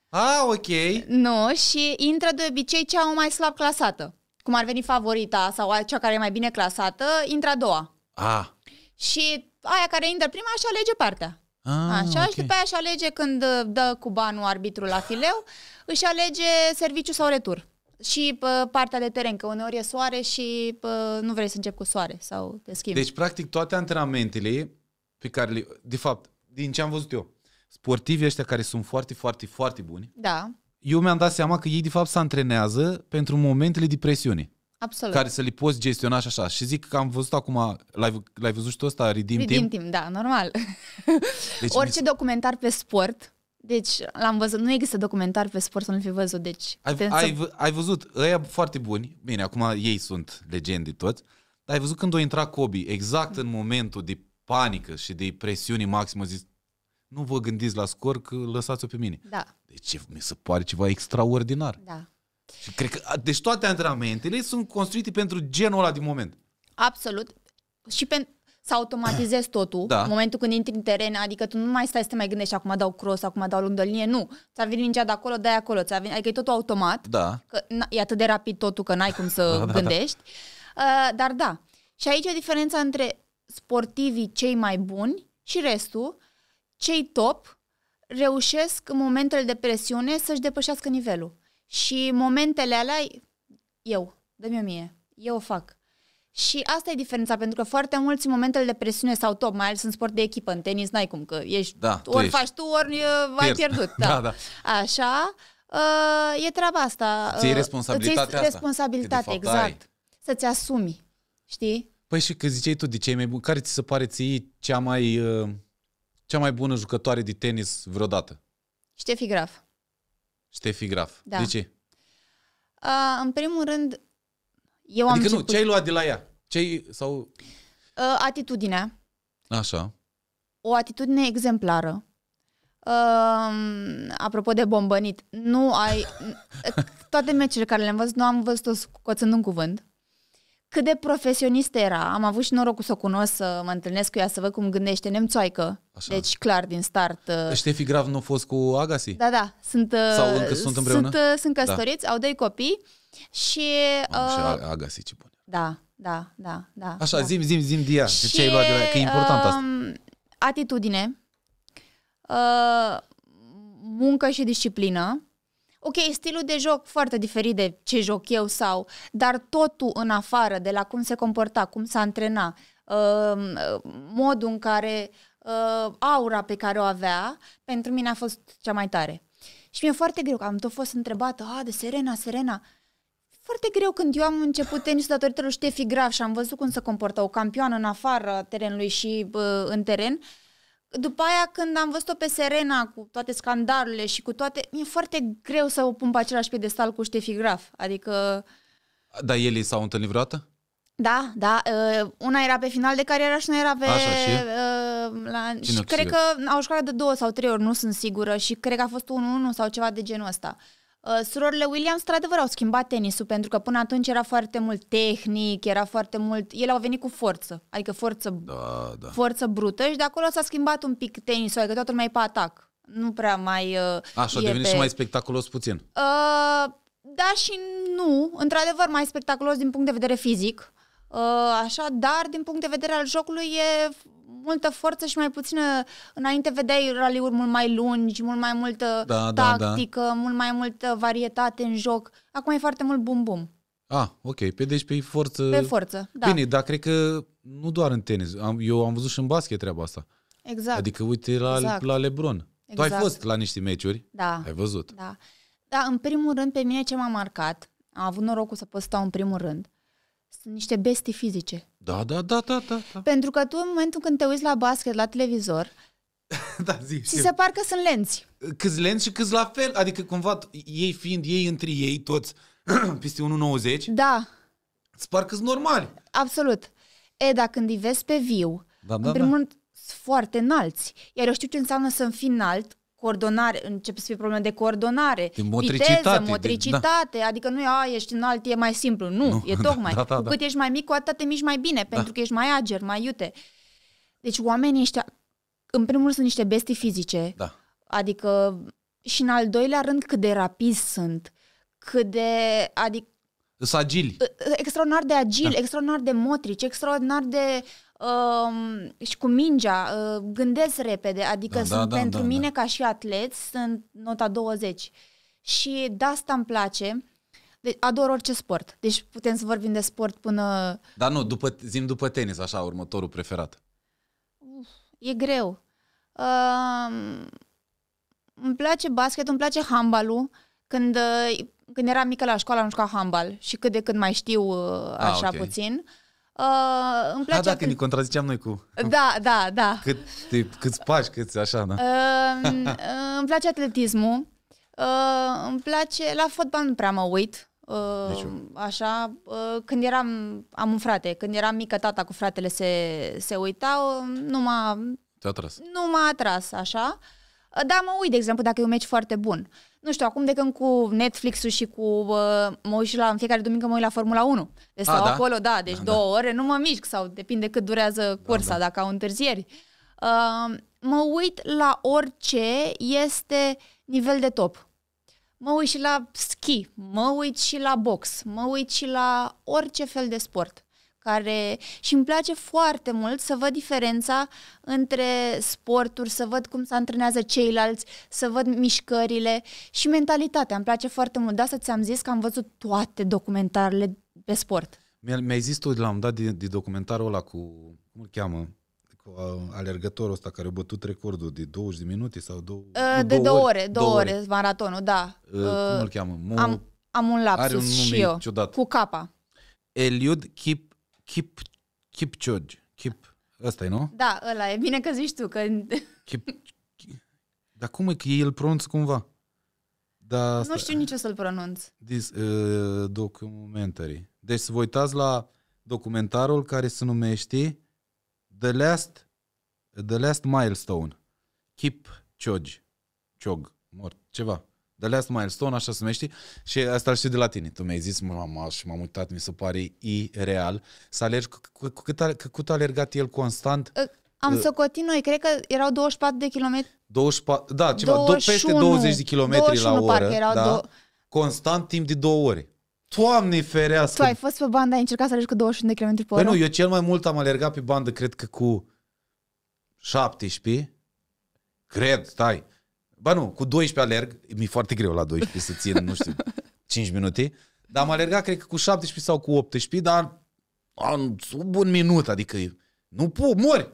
A, ok. Nu, și intră de obicei cea mai slab clasată. Cum ar veni favorita sau cea care e mai bine clasată, intră a doua. A. Și aia care intră prima și alege partea. A, Așa, okay. și după aia își alege când dă cu banul arbitru la fileu, își alege serviciu sau retur. Și pe partea de teren, că uneori e soare și pă, nu vrei să începi cu soare sau te schimbi. Deci, practic, toate antrenamentele pe care le... De fapt, din ce am văzut eu, sportivii ăștia care sunt foarte, foarte, foarte buni, da. eu mi-am dat seama că ei, de fapt, se antrenează pentru momentele de presiune. Absolut. Care să le poți gestiona și așa. Și zic că am văzut acum, l-ai, l-ai văzut și tu ăsta, Redeem, Redeem Team? Team? da, normal. Deci [LAUGHS] Orice mi... documentar pe sport, deci l-am văzut, nu există documentar pe sport să nu fi văzut, deci... Ai, ai, să... ai văzut, ăia foarte buni, bine, acum ei sunt legende toți, dar ai văzut când o intra Kobe, exact în momentul de panică și de presiune maximă, zis, nu vă gândiți la scor că lăsați-o pe mine. Da. Deci mi se pare ceva extraordinar. Da. Și cred că, deci toate antrenamentele sunt construite pentru genul ăla din moment. Absolut. Și pentru să automatizezi totul da. în momentul când intri în teren, adică tu nu mai stai să te mai gândești acum dau cross, acum dau lung de linie, nu. Ți-a venit mingea de acolo, dai acolo, ți-a venit, adică e totul automat, da. că e atât de rapid totul că n-ai cum să [LAUGHS] da, [LAUGHS] da, da, gândești. Uh, dar da, și aici e diferența între sportivii cei mai buni și restul, cei top, reușesc în momentele de presiune să-și depășească nivelul. Și momentele alea, eu, dă-mi o mie, eu o fac. Și asta e diferența, pentru că foarte mulți în momentele de presiune sau top, mai ales în sport de echipă, în tenis n-ai cum, că ești, da, tu ori ești. faci tu, ori Pierd. ai pierdut. [LAUGHS] Da. da, da. Așa, uh, e treaba asta. Ți-ai ă, responsabilitatea ți asta. responsabilitate, exact. Ai. Să-ți asumi, știi? Păi și că ziceai tu de ce mai bun, care ți se pare ție cea mai, uh, cea mai bună jucătoare de tenis vreodată? Ștefi Graf. Ștefi Graf. Da. De ce? Uh, în primul rând, eu adică am nu, ce ai luat de la ea? Ce sau... Uh, atitudinea. Așa. O atitudine exemplară. Uh, apropo de bombănit, nu ai... [LAUGHS] toate meciurile care le-am văzut, nu am văzut-o scoțând un cuvânt cât de profesionist era. Am avut și norocul să o cunosc, să mă întâlnesc cu ea, să văd cum gândește nemțoaică. Așa. Deci, clar, din start. Ștefi uh, deci Grav nu a fost cu Agasi? Da, da. Sunt, uh, Sau încă sunt împreună? Uh, sunt, sunt da. căsătoriți, da. au doi copii și... Am, uh, și Agassi, ce bun. Da, da, da, da. Așa, da. zim, zim, zim, Dia, și, ce ai luat de la... Că e important uh, um, Atitudine, uh, muncă și disciplină, ok, stilul de joc foarte diferit de ce joc eu sau, dar totul în afară de la cum se comporta, cum s-a antrena, um, modul în care uh, aura pe care o avea, pentru mine a fost cea mai tare. Și mi-e foarte greu, că am tot fost întrebată, a, de Serena, Serena, foarte greu când eu am început tenisul datorită lui Ștefi Graf și am văzut cum se comportă o campioană în afara terenului și uh, în teren, după aia când am văzut-o pe Serena cu toate scandalurile și cu toate, mi-e foarte greu să o pun pe același piedestal cu Ștefi Graf. Adică... Dar ei s-au întâlnit vreodată? Da, da. Uh, una era pe final de carieră și una era pe... Așa, și? Uh, la, și cred că au jucat de două sau trei ori, nu sunt sigură, și cred că a fost un 1 sau ceva de genul ăsta. Uh, surorile Williams, într-adevăr, au schimbat tenisul pentru că până atunci era foarte mult tehnic, era foarte mult... Ele au venit cu forță, adică forță, da, da. forță brută și de acolo s-a schimbat un pic tenisul, adică toată lumea e pe atac. Nu prea mai... Uh, așa, a devenit pe... și mai spectaculos puțin. Uh, da și nu, într-adevăr mai spectaculos din punct de vedere fizic, uh, așa, dar din punct de vedere al jocului e multă forță și mai puțină... Înainte vedeai raliuri mult mai lungi, mult mai multă da, tactică, da, da. mult mai multă varietate în joc. Acum e foarte mult bum-bum. Ah, ok. Pe deci pe forță... Pe forță, da. Bine, dar cred că nu doar în tenis. Am, eu am văzut și în basket treaba asta. Exact. Adică uite la, exact. la Lebron. Exact. Tu ai exact. fost la niște meciuri? Da. Ai văzut? Da. Da, în primul rând pe mine ce m-a marcat, am avut norocul să pot sta în primul rând, sunt niște bestii fizice. Da, da, da, da, da. Pentru că tu în momentul când te uiți la basket, la televizor, da, zi, ți se par că sunt lenți. Câți lenți și câți la fel. Adică cumva ei fiind ei între ei toți peste 1,90. Da. Îți par că sunt normali. Absolut. E, dar când îi vezi pe viu, da, în primul da. rând, sunt foarte înalți. Iar eu știu ce înseamnă să fii înalt coordonare, începe să fie probleme de coordonare, de motricitate, viteză, motricitate, de, da. adică nu e, a, ești înalt, e mai simplu. Nu, nu e [LAUGHS] da, tocmai. Da, da, da, cu cât ești mai mic, cu atât te miști mai bine, da. pentru că ești mai ager, mai iute. Deci oamenii ăștia, în primul rând, sunt niște bestii fizice, da. adică și în al doilea rând cât de rapizi sunt, cât de, adică sunt agili. Extraordinar de agil, da. extraordinar de motrici, extraordinar de um, și cu mingea, uh, gândesc repede, adică da, sunt da, da, pentru da, mine da. ca și atlet, sunt nota 20. Și de asta îmi place. De- deci, ador orice sport. Deci putem să vorbim de sport până... Dar nu, după, zim după tenis, așa, următorul preferat. Uf, e greu. Um, îmi place basket, îmi place handbalul. Când, ă, când eram mică la școală am jucat handbal și cât de cât mai știu uh, așa okay. puțin. Uh, Uh, îmi place A, da, când ne contraziceam noi cu... Da, da, da. Cât, te, câți pași, câți așa, da. [LAUGHS] Uh, îmi place atletismul. Uh, îmi place... La fotbal nu prea mă uit. Uh, deci, așa, uh, când eram, am un frate, când eram mică, tata cu fratele se, se uitau, nu m-a... Te-a atras. Nu m-a atras, așa. Da, mă uit, de exemplu, dacă e un meci foarte bun. Uh, nu știu, acum de când cu Netflix-ul și cu... Uh, mă uit și la, în fiecare duminică mă uit la Formula 1. Deci ah, stau A, da? acolo, da, deci da, două da. ore, nu mă mișc sau depinde cât durează da, cursa, da, da. dacă au întârzieri. Uh, mă uit la orice este nivel de top. Mă uit și la ski, mă uit și la box, mă uit și la orice fel de sport care și îmi place foarte mult să văd diferența între sporturi, să văd cum se antrenează ceilalți, să văd mișcările și mentalitatea. Îmi place foarte mult. De asta ți-am zis că am văzut toate documentarele pe sport. Mi-ai zis tu, l-am dat din, din documentarul ăla cu, cum îl cheamă, cu uh, alergătorul ăsta care a bătut recordul de 20 de minute sau două, uh, de două ore, două ore, ore maratonul, da. Uh, cum îl uh, cheamă? Mul, am, am un lapsus are un nume și eu, ciudat. cu capa. Eliud Kip Kip, George. Kip, ăsta e, nu? Da, ăla e. Bine că zici tu. Că... Kip, dar cum e că ei îl pronunță cumva? Da, Nu știu nici eu să-l pronunț. This, uh, documentary. Deci să vă uitați la documentarul care se numește The Last, The Last Milestone. Kip Chog. Chog. Mort. Ceva. The Last Milestone, așa se numește, și asta și de la tine. Tu mi-ai zis, mama, și m-am uitat, mi se pare ireal, să alergi, cu, cu, cât, a, cât a alergat el constant? Ă, am uh, socotit noi, cred că erau 24 de kilometri. 24, da, ceva, 21, peste 20 de kilometri la oră. erau da, dou- constant timp de două ore. Toamne ferească! Tu ai fost pe bandă, ai încercat să alergi cu 21 de km pe păi oră? Păi nu, eu cel mai mult am alergat pe bandă, cred că cu 17, cred, stai, Ba nu, cu 12 alerg, mi-e foarte greu la 12 să țin, nu știu, 5 minute, dar am alergat, cred că cu 17 sau cu 18, dar am, sub un minut, adică nu pu, mori.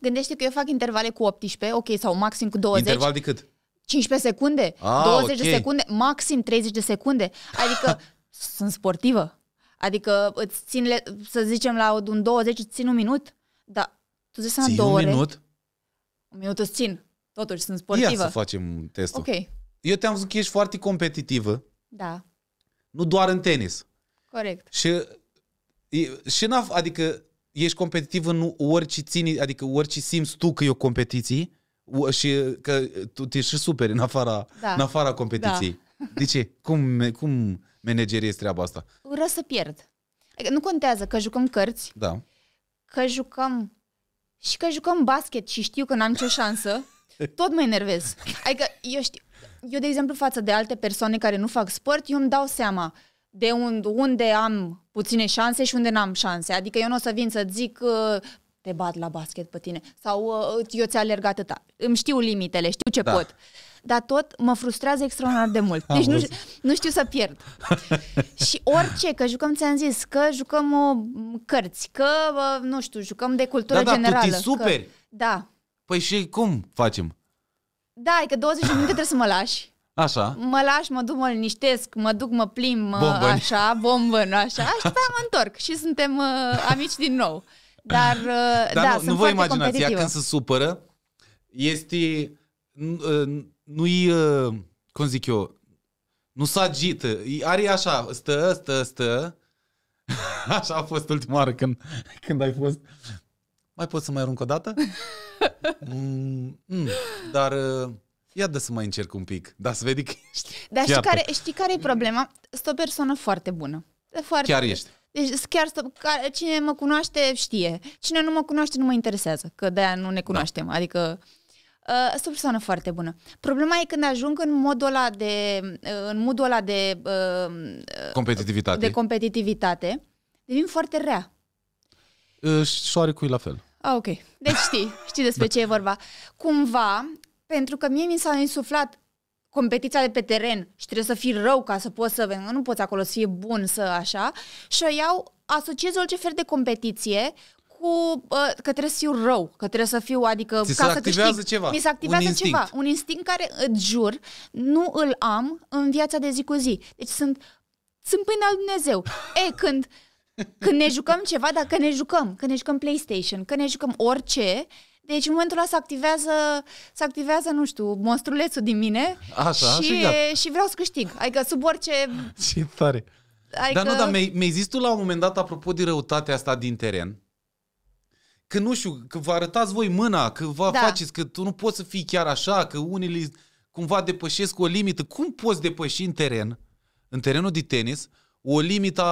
Gândește că eu fac intervale cu 18, ok, sau maxim cu 20. Interval de cât? 15 secunde, A, ah, 20 okay. de secunde, maxim 30 de secunde. Adică [LAUGHS] sunt sportivă. Adică îți țin, să zicem, la un 20 îți țin un minut, dar tu zici să două un ore. minut? Un minut îți țin. Totuși, sunt sportivă. Ia să facem testul. Ok. Eu te-am văzut că ești foarte competitivă. Da. Nu doar în tenis. Corect. Și, și în adică ești competitivă în orice ține, adică orice simți tu că e o competiție și că tu te și superi în afara, da. în afara competiției. Da. De ce? Cum, cum manageriezi treaba asta? Ură să pierd. Adică nu contează că jucăm cărți, da. că jucăm și că jucăm basket și știu că n-am nicio șansă tot mă enervez. Adică eu știu, eu de exemplu față de alte persoane care nu fac sport, eu îmi dau seama de unde am puține șanse și unde n-am șanse. Adică eu nu o să vin să zic ă, te bat la basket pe tine sau ă, eu ți alerg atâta. Îmi știu limitele, știu ce da. pot. Dar tot mă frustrează extraordinar de mult. Deci nu, nu știu să pierd. [LAUGHS] și orice, că jucăm, ți-am zis, că jucăm o, ă, cărți, că, nu știu, jucăm de cultură da, da, generală. Tu superi. Că, da, Păi și cum facem? Da, e că 20 minute trebuie să mă lași. Așa. Mă lași, mă duc, mă liniștesc, mă duc, mă plim, bombăn. așa, bombăn, așa, și după mă întorc și suntem uh, amici din nou. Dar, uh, Dar da, nu, sunt nu vă imaginați, ea când se supără, este, uh, nu-i, uh, cum zic eu, nu s a agită, are așa, stă, stă, stă, [LAUGHS] așa a fost ultima oară când, când ai fost mai pot să mai arunc o dată? [LAUGHS] mm, mm, dar uh, ia de să mai încerc un pic, dar să vedi că [LAUGHS] ești Dar știi care, știi care e problema? Sunt o persoană foarte bună. Foarte chiar ești. Deci chiar cine mă cunoaște știe. Cine nu mă cunoaște nu mă interesează, că de-aia nu ne da. cunoaștem. Da. Adică Uh, sunt o persoană foarte bună. Problema e când ajung în modul ăla de uh, în modul ăla de uh, uh, competitivitate. De competitivitate, devin foarte rea. Uh, și cu la fel. A, ah, ok. Deci știi, știi despre da. ce e vorba. Cumva, pentru că mie mi s-a insuflat competiția de pe teren și trebuie să fii rău ca să poți să veni, nu poți acolo să fie bun să așa, și o iau, asociez orice fel de competiție cu că trebuie să fiu rău, că trebuie să fiu, adică Ți ca se să câștig. ceva. Mi se activează un instinct. ceva, un instinct care, îți jur, nu îl am în viața de zi cu zi. Deci sunt sunt pâinea al Dumnezeu. E, când când ne jucăm ceva, dacă când ne jucăm, când ne jucăm PlayStation, când ne jucăm orice, deci în momentul ăla se activează, se activează nu știu, monstrulețul din mine Așa, și, și, și vreau să câștig. Adică sub orice... [LAUGHS] Ce tare! Adică... Dar nu, dar mi-ai, mi-ai zis tu la un moment dat, apropo de răutatea asta din teren, că nu știu, că vă arătați voi mâna, că vă da. faceți, că tu nu poți să fii chiar așa, că unii cumva depășesc o limită. Cum poți depăși în teren, în terenul de tenis, o limită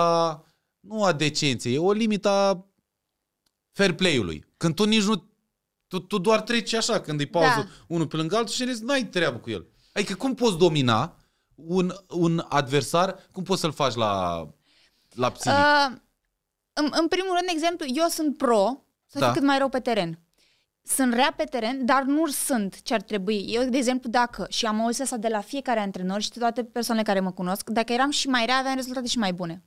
nu a decenței, e o limită a fair play-ului. Când tu nici nu... Tu, tu doar treci așa când îi pauză da. unul pe lângă altul și nu ai treabă cu el. Adică cum poți domina un, un adversar, cum poți să-l faci la, la psihic? Uh, în, în primul rând, exemplu, eu sunt pro să da. fiu cât mai rău pe teren. Sunt rea pe teren, dar nu sunt ce ar trebui. Eu, de exemplu, dacă, și am auzit asta de la fiecare antrenor și de toate persoanele care mă cunosc, dacă eram și mai rea, aveam rezultate și mai bune.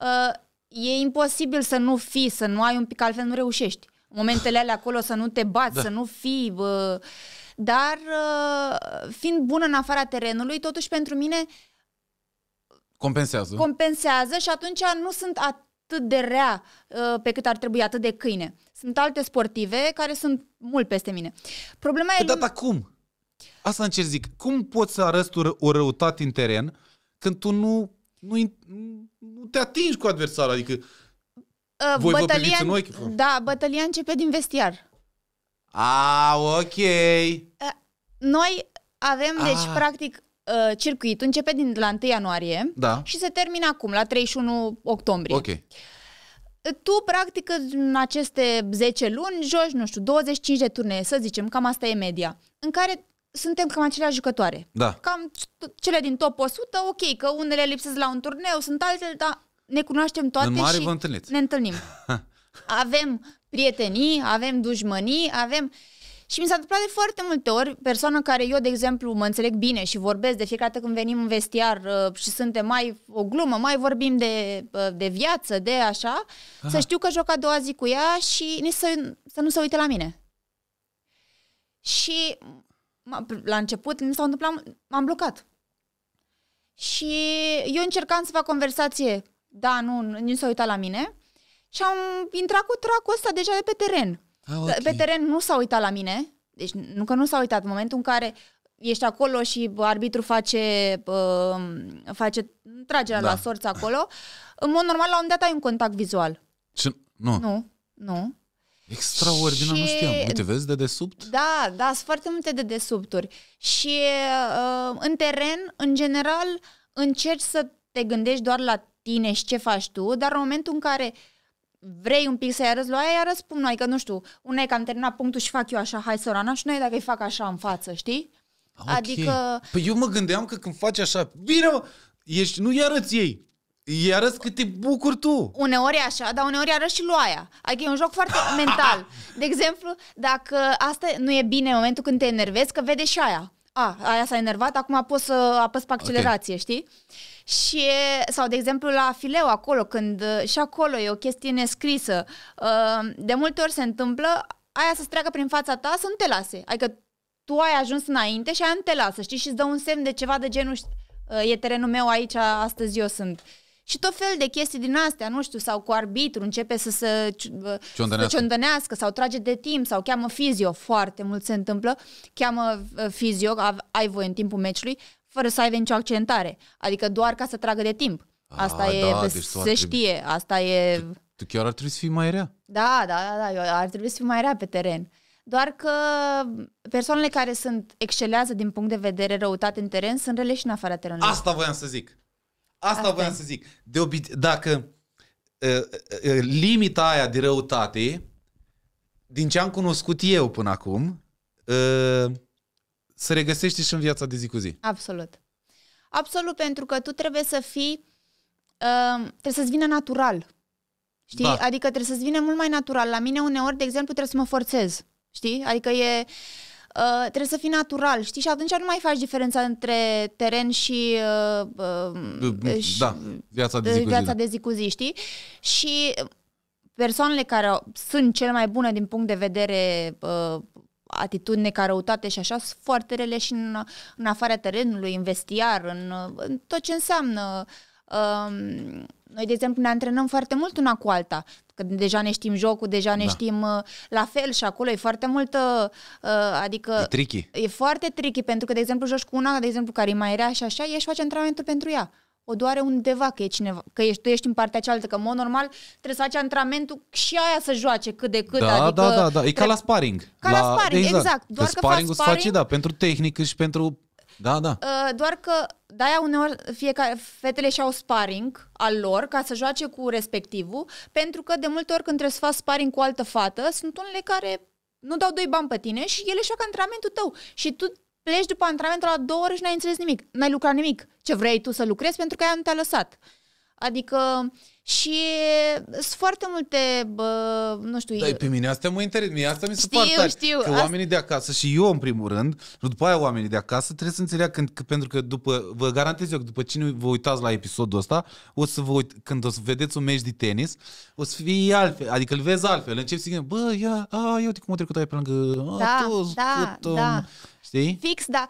Uh, e imposibil să nu fii, să nu ai un pic, altfel nu reușești. Momentele alea acolo să nu te bați, da. să nu fii... Bă, dar uh, fiind bună în afara terenului, totuși pentru mine compensează. Compensează și atunci nu sunt atât de rea uh, pe cât ar trebui, atât de câine. Sunt alte sportive care sunt mult peste mine. Problema păi e... Da, dar cum? Asta încerc zic. Cum poți să arăți o răutate în teren când tu nu nu, nu te atingi cu adversarul, adică uh, voi bătălia, vă în ochi? Da, bătălia începe din vestiar. A, ah, ok. Uh, noi avem, deci, ah. deci, practic, uh, circuitul începe din la 1 ianuarie da. și se termină acum, la 31 octombrie. Ok. Uh, tu, practic, în aceste 10 luni joci, nu știu, 25 de turnee, să zicem, cam asta e media, în care suntem cam aceleași jucătoare. Da. Cam cele din top 100, ok, că unele lipsesc la un turneu, sunt altele, dar ne cunoaștem toate mare și vă întâlniți. ne întâlnim. [LAUGHS] avem prietenii, avem dușmănii, avem... Și mi s-a întâmplat de foarte multe ori, persoana care eu, de exemplu, mă înțeleg bine și vorbesc de fiecare dată când venim în vestiar uh, și suntem mai o glumă, mai vorbim de, uh, de viață, de așa, Aha. să ah. știu că joc a doua zi cu ea și să, să nu se uite la mine. Și la început mi s-au întâmplat, m-am blocat. Și eu încercam să fac conversație, da, nu, nu s-a uitat la mine și am intrat cu tracul ăsta deja de pe teren. Ah, okay. Pe teren nu s-a uitat la mine, deci nu că nu s-a uitat, în momentul în care ești acolo și arbitru face, uh, face tragerea da. la sorți acolo, în mod normal la un dat ai un contact vizual. Ce? Nu. Nu, nu. Extraordinar, și... nu știam. Uite, vezi de desubt? Da, da, sunt foarte multe de desubturi. Și uh, în teren, în general, încerci să te gândești doar la tine și ce faci tu, dar în momentul în care vrei un pic să-i arăți lui aia, arăți noi că, nu știu, unei că am terminat punctul și fac eu așa, hai sorana, și noi dacă îi fac așa în față, știi? Ah, okay. Adică... Păi eu mă gândeam că când faci așa, bine mă, ești, nu-i arăți ei. Îi arăți cât te bucuri tu. Uneori e așa, dar uneori arăți și luaia. Adică e un joc foarte [LAUGHS] mental. De exemplu, dacă asta nu e bine în momentul când te enervezi, că vede și aia. A, aia s-a enervat, acum poți să apăs pe accelerație, okay. știi? Și, sau de exemplu la fileu acolo, când și acolo e o chestie nescrisă, ă, de multe ori se întâmplă aia să-ți treacă prin fața ta să nu te lase. Adică tu ai ajuns înainte și aia nu te lasă, știi? Și îți dă un semn de ceva de genul, ă, e terenul meu aici, astăzi eu sunt. Uh, și tot fel de chestii din astea, nu știu, sau cu arbitru începe să se ciondănească. ciondănească sau trage de timp sau cheamă fizio, foarte mult se întâmplă, cheamă fizio, ai voie în timpul meciului, fără să ai nicio accentare, adică doar ca să tragă de timp. Asta A, ah, e, da, deci se trebuie... știe, asta e... Tu, tu chiar ar trebui să fii mai rea. Da, da, da, da, eu ar trebui să fii mai rea pe teren. Doar că persoanele care sunt excelează din punct de vedere răutate în teren sunt rele și în afara terenului. Asta voiam să zic. Asta, Asta vreau să zic. De obi- dacă uh, uh, limita aia de răutate, din ce am cunoscut eu până acum, uh, se regăsește și în viața de zi cu zi. Absolut. Absolut, pentru că tu trebuie să fii, uh, trebuie să-ți vină natural. Știi? Da. Adică trebuie să-ți vină mult mai natural. La mine uneori, de exemplu, trebuie să mă forțez. Știi? Adică e... Uh, uh, trebuie să fii natural, știi? Și atunci nu mai faci diferența între teren și, uh, uh și da, viața, de uh, zi, viața de zi cu zi, știi? Și persoanele care sunt cele mai bune din punct de vedere uh, atitudine ca răutate și așa sunt foarte rele și în, în afara terenului, în vestiar, în, în tot ce înseamnă. Uh, noi, de exemplu, ne antrenăm foarte mult una cu alta că deja ne știm jocul, deja ne da. știm uh, la fel și acolo e foarte multă, uh, adică... E tricky. E foarte tricky, pentru că, de exemplu, joci cu una, de exemplu, care e mai rea și așa, ești face antrenamentul pentru ea. O doare undeva că, e cineva, că ești, tu ești în partea cealaltă, că, în mod normal, trebuie să faci antrenamentul și aia să joace cât de cât. Da, adică, da, da, da, e ca la sparring. Ca la, la sparring, exact. exact. Doar că, că sparring-ul sparring, face, da, pentru tehnică și pentru da, da. Uh, doar că de-aia uneori fiecare, fetele și-au sparing al lor ca să joace cu respectivul, pentru că de multe ori când trebuie să faci sparing cu altă fată, sunt unele care nu dau doi bani pe tine și ele joacă antrenamentul tău. Și tu pleci după antrenamentul la două ore și n-ai înțeles nimic. N-ai lucrat nimic. Ce vrei tu să lucrezi pentru că ea nu te-a lăsat. Adică și uh, sunt foarte multe, bă, nu știu... Dar pe mine asta mă interesează, mie asta mi se știu, pare tare, știu, că asta... oamenii de acasă și eu în primul rând, după aia oamenii de acasă trebuie să înțeleagă când, că, pentru că după, vă garantez eu că după cine vă uitați la episodul ăsta, o să vă uit, când o să vedeți un meci de tenis, o să fie altfel, adică îl vezi altfel, începi să zic, bă, ia, a, ia uite cum a trecut aia pe lângă, a, da, tu, da, cât, da. Știi? Fix, da.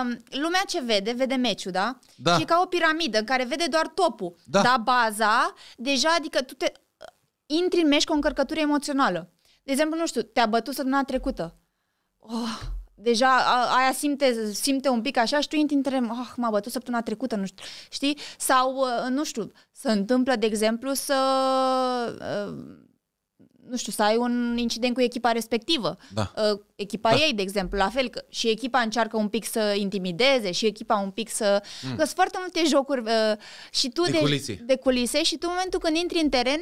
Um, lumea ce vede, vede meciul, da? da? Și e ca o piramidă în care vede doar topul. Da. Dar baza deja, adică tu te uh, intri în meci cu o încărcătură emoțională. De exemplu, nu știu, te-a bătut săptămâna trecută. Oh, deja a, aia simte, simte un pic așa și tu intri între, oh, ah, m-a bătut săptămâna trecută, nu știu, știi? Sau, uh, nu știu, se întâmplă, de exemplu, să uh, nu știu, să ai un incident cu echipa respectivă. Da. Uh, echipa da. ei, de exemplu, la fel, că și echipa încearcă un pic să intimideze și echipa un pic să... Mm. Că sunt foarte multe jocuri uh, și tu de, de, culise. de culise și tu în momentul când intri în teren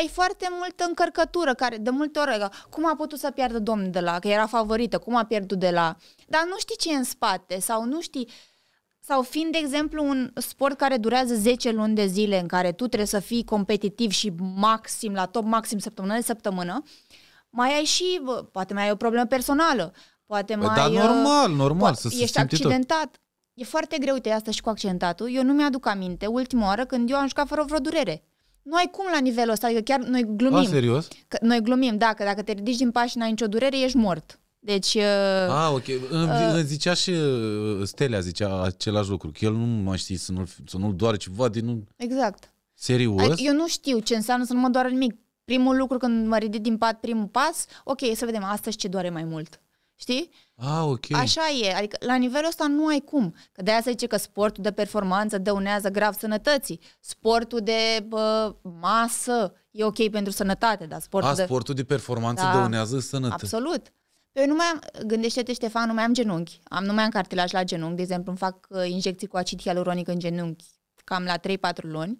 ai foarte multă încărcătură care de multe ori, adică, cum a putut să piardă domnul de la, că era favorită, cum a pierdut de la, dar nu știi ce e în spate sau nu știi, uh, sau fiind, de exemplu, un sport care durează 10 luni de zile, în care tu trebuie să fii competitiv și maxim, la top maxim săptămână de săptămână, mai ai și, poate mai ai o problemă personală, poate păi da, mai... Da, uh, normal, normal, po- să Ești accidentat. Tot. E foarte greu, uite, asta și cu accidentatul. Eu nu mi-aduc aminte ultima oară când eu am jucat fără vreo durere. Nu ai cum la nivelul ăsta, adică chiar noi glumim. A, serios? Că noi glumim, da, că dacă te ridici din pași și n-ai nicio durere, ești mort. Deci... Uh, ah, ok. Uh, zicea și uh, Stelea, zicea același lucru, că el nu mai știe să nu-l, să nu doare ceva din... Nu... Exact. Serios? Adică eu nu știu ce înseamnă să nu mă doare nimic. Primul lucru când mă ridic din pat, primul pas, ok, să vedem, astăzi ce doare mai mult. Știi? Ah, ok. Așa e. Adică la nivelul ăsta nu ai cum. Că de-aia se zice că sportul de performanță dăunează grav sănătății. Sportul de bă, masă e ok pentru sănătate, dar sportul A, ah, de... sportul de performanță da, dăunează sănătate. Absolut. Eu nu mai am, gândește-te Ștefan, nu mai am genunchi. Am, nu mai am cartilaj la genunchi, de exemplu, îmi fac uh, injecții cu acid hialuronic în genunchi cam la 3-4 luni.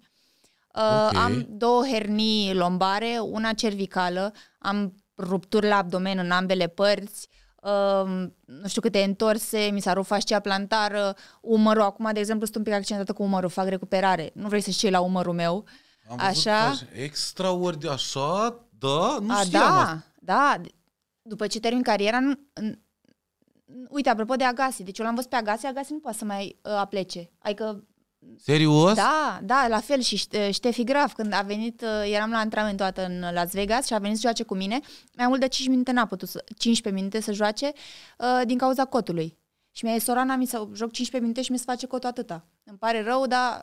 Uh, okay. Uh, am două hernii lombare, una cervicală, am rupturi la abdomen în ambele părți, uh, nu știu câte întorse, mi s-a rupt fascia plantară, umărul, acum, de exemplu, sunt un pic accidentată cu umărul, fac recuperare. Nu vrei să știi la umărul meu. Am așa. Văzut, extraordinar, așa, da, nu A, știam. Da, asta. da, după ce termin cariera, nu, uite, apropo de Agasi, deci eu l-am văzut pe Agasi, Agasi nu poate să mai uh, aplece. Adică Serios? Da, da, la fel și Ștefi uh, Graf, când a venit, uh, eram la antrenament toată în Las Vegas și a venit să joace cu mine, mai mult de 5 minute n-a putut să, 15 minute să joace uh, din cauza cotului. Și mi-a zis, Sorana, mi să joc 15 minute și mi se face cotul atâta. Îmi pare rău, dar...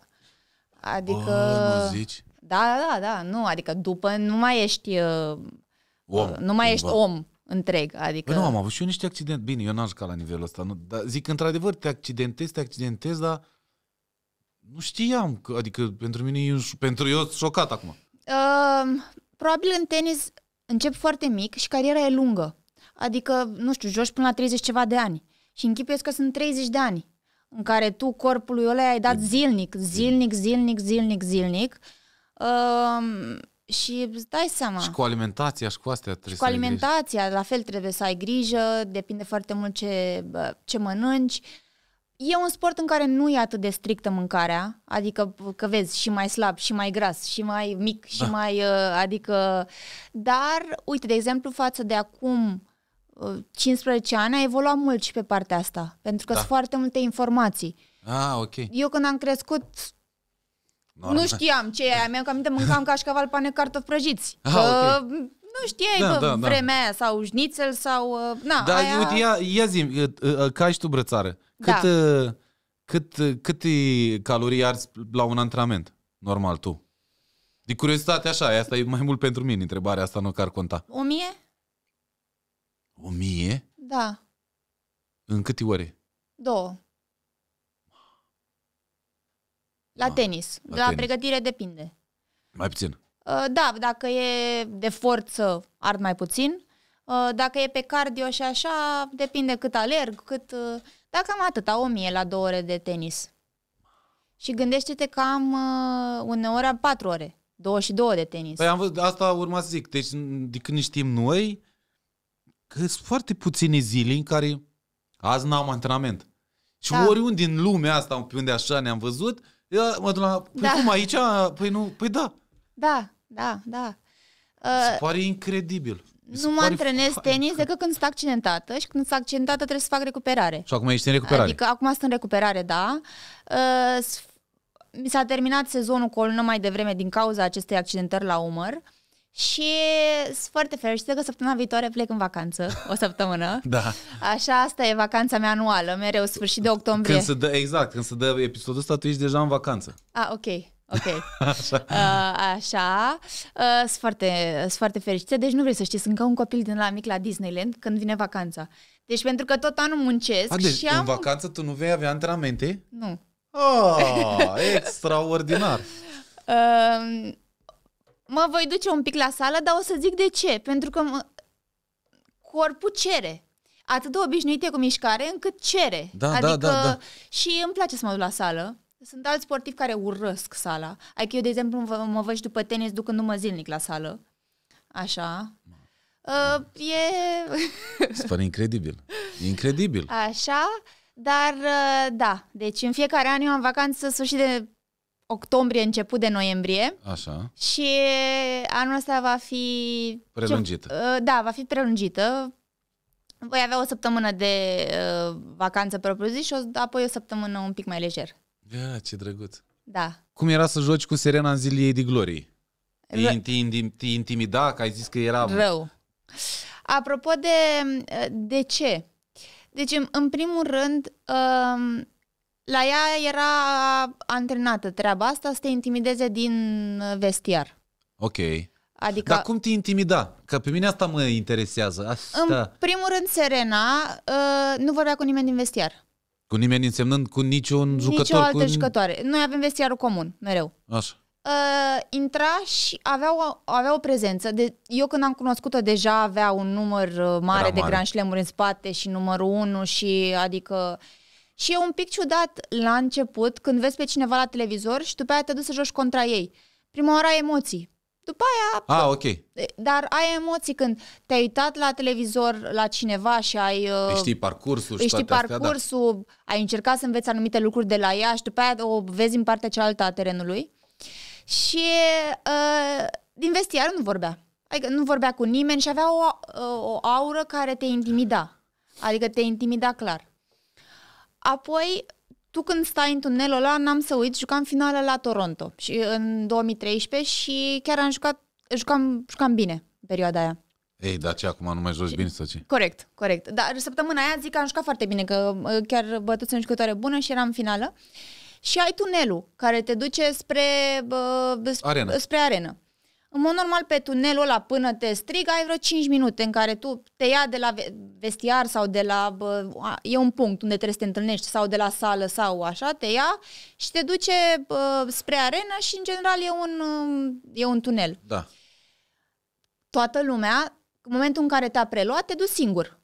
Adică... Oh, nu zici? Da, da, da, nu, adică după nu mai ești... Uh, om, nu mai cumva. ești om, întreg. Adică... Păi nu, am avut și eu niște accidente. Bine, eu n am jucat la nivelul ăsta. Nu, dar zic, într-adevăr, te accidentezi, te accidentezi, dar nu știam. Că, adică, pentru mine e un, pentru eu șocat acum. Uh, probabil în tenis încep foarte mic și cariera e lungă. Adică, nu știu, joci până la 30 ceva de ani. Și închipuiesc că sunt 30 de ani în care tu corpului ăla ai dat zilnic, zilnic, zilnic, zilnic, zilnic. zilnic. Uh, și îți dai seama. Și cu alimentația și cu astea trebuie și cu alimentația, la fel trebuie să ai grijă, depinde foarte mult ce, ce mănânci. E un sport în care nu e atât de strictă mâncarea, adică că vezi și mai slab, și mai gras, și mai mic, și da. mai... Uh, adică... Dar, uite, de exemplu, față de acum 15 uh, ani a evoluat mult și pe partea asta, pentru că da. sunt foarte multe informații. Ah, ok. Eu când am crescut Normal. Nu știam ce e aia, mi-am de mâncam cașcaval pane cartofi prăjiți. Ah, că okay. Mm, nu știai da, bă, da, da. vremea da. aia, sau șnițel, sau... Uh, na, da, aia... uite, ia, ia zi uh, uh, ca și tu brățară, cât, da. cât, cât calorii arzi la un antrenament, normal, tu? De curiozitate așa, asta e mai mult pentru mine întrebarea asta, nu că ar conta. O mie? O mie? Da. În câte ore? Două. La ah, tenis. La, la tenis. pregătire depinde. Mai puțin. Uh, da, dacă e de forță, ard mai puțin. Uh, dacă e pe cardio și așa, depinde cât alerg, cât... Uh, dacă am atâta, o mie la două ore de tenis. Și gândește-te că am uneori am patru ore, 22 de tenis. Păi am văzut, asta urma să zic. Deci, de când știm noi, că sunt foarte puține zile în care azi n-am antrenament. Și da. oriunde din lumea asta, pe unde așa ne-am văzut, da, mă duc la, păi da. cum aici? Păi nu, păi da. Da, da, da. Uh, Se pare incredibil. Nu mă antrenez tenis decât când sunt accidentată și când sunt accidentată trebuie să fac recuperare. Și acum ești în recuperare. Adică acum sunt în recuperare, da. Uh, mi s-a terminat sezonul cu o lună mai devreme din cauza acestei accidentări la umăr. Uh, și sunt foarte fericită că săptămâna viitoare plec în vacanță, o săptămână. [LAUGHS] da. Așa, asta e vacanța mea anuală, mereu sfârșit de octombrie. Când se dă, exact, când se dă episodul ăsta, tu ești deja în vacanță. Ah, ok. Ok. [LAUGHS] așa. Uh, așa. Uh, sunt foarte, foarte fericită. Deci nu vrei să știi, sunt ca un copil din la mic la Disneyland când vine vacanța. Deci pentru că tot anul muncesc A, deci și am... în vacanță tu nu vei avea antrenamente? Nu. Oh [LAUGHS] extraordinar. Uh, mă voi duce un pic la sală, dar o să zic de ce. Pentru că mă... corpul cere. Atât de obișnuite cu mișcare încât cere. Da, da adică da, da, da. și îmi place să mă duc la sală. Sunt alți sportivi care urăsc sala. Adică eu, de exemplu, mă văd și după tenis ducându-mă zilnic la sală. Așa. Uh, e... [LAUGHS] Se incredibil. incredibil. Așa, dar uh, da. Deci în fiecare an eu am vacanță sfârșit de octombrie, început de noiembrie. Așa. Și anul ăsta va fi... Prelungită. Ce, uh, da, va fi prelungită. Voi avea o săptămână de uh, vacanță propriu-zis și o, apoi o săptămână un pic mai lejer. Ia, ce drăguț. Da. Cum era să joci cu Serena în zilele ei de glorii? Te, te, te intimida că ai zis că era... Rău. Apropo de uh, de ce? Deci, în primul rând, um, la ea era antrenată treaba asta să te intimideze din vestiar. Ok. Adică, Dar cum te intimida? Că pe mine asta mă interesează. Asta... În primul rând, Serena uh, nu vorbea cu nimeni din vestiar. Cu nimeni însemnând cu niciun jucător? Nici o altă cu... jucătoare. Noi avem vestiarul comun, mereu. Așa. Uh, intra și avea o, avea o prezență. De, eu când am cunoscut-o deja avea un număr ă, mare mare. de mare. Grand Slam-uri în spate și numărul 1 și adică și e un pic ciudat la început când vezi pe cineva la televizor și după aia te duci să joci contra ei. Prima oară ai emoții. După aia... A, ah, ok. Dar ai emoții când te-ai uitat la televizor la cineva și ai... Uh, păi știi parcursul și știi parcursul, astea, da. ai încercat să înveți anumite lucruri de la ea și după aia o vezi în partea cealaltă a terenului. Și uh, din vestiar nu vorbea. Adică nu vorbea cu nimeni și avea o, uh, o aură care te intimida. Adică te intimida clar. Apoi, tu când stai în tunelul ăla, n-am să uit, jucam finala la Toronto și în 2013 și chiar am jucat, jucam, jucam bine perioada aia. Ei, dar ce, acum nu mai joci bine să ce? Corect, corect. Dar săptămâna aia zic că am jucat foarte bine, că uh, chiar bătuți în jucătoare bună și eram în finală. Și ai tunelul care te duce spre, bă, uh, sp- arenă. spre arenă. În mod normal, pe tunelul ăla până te strig, ai vreo 5 minute în care tu te ia de la vestiar sau de la... Bă, e un punct unde trebuie să te întâlnești sau de la sală sau așa, te ia și te duce bă, spre arenă și, în general, e un, e un tunel. Da. Toată lumea, în momentul în care te-a preluat, te duci singur.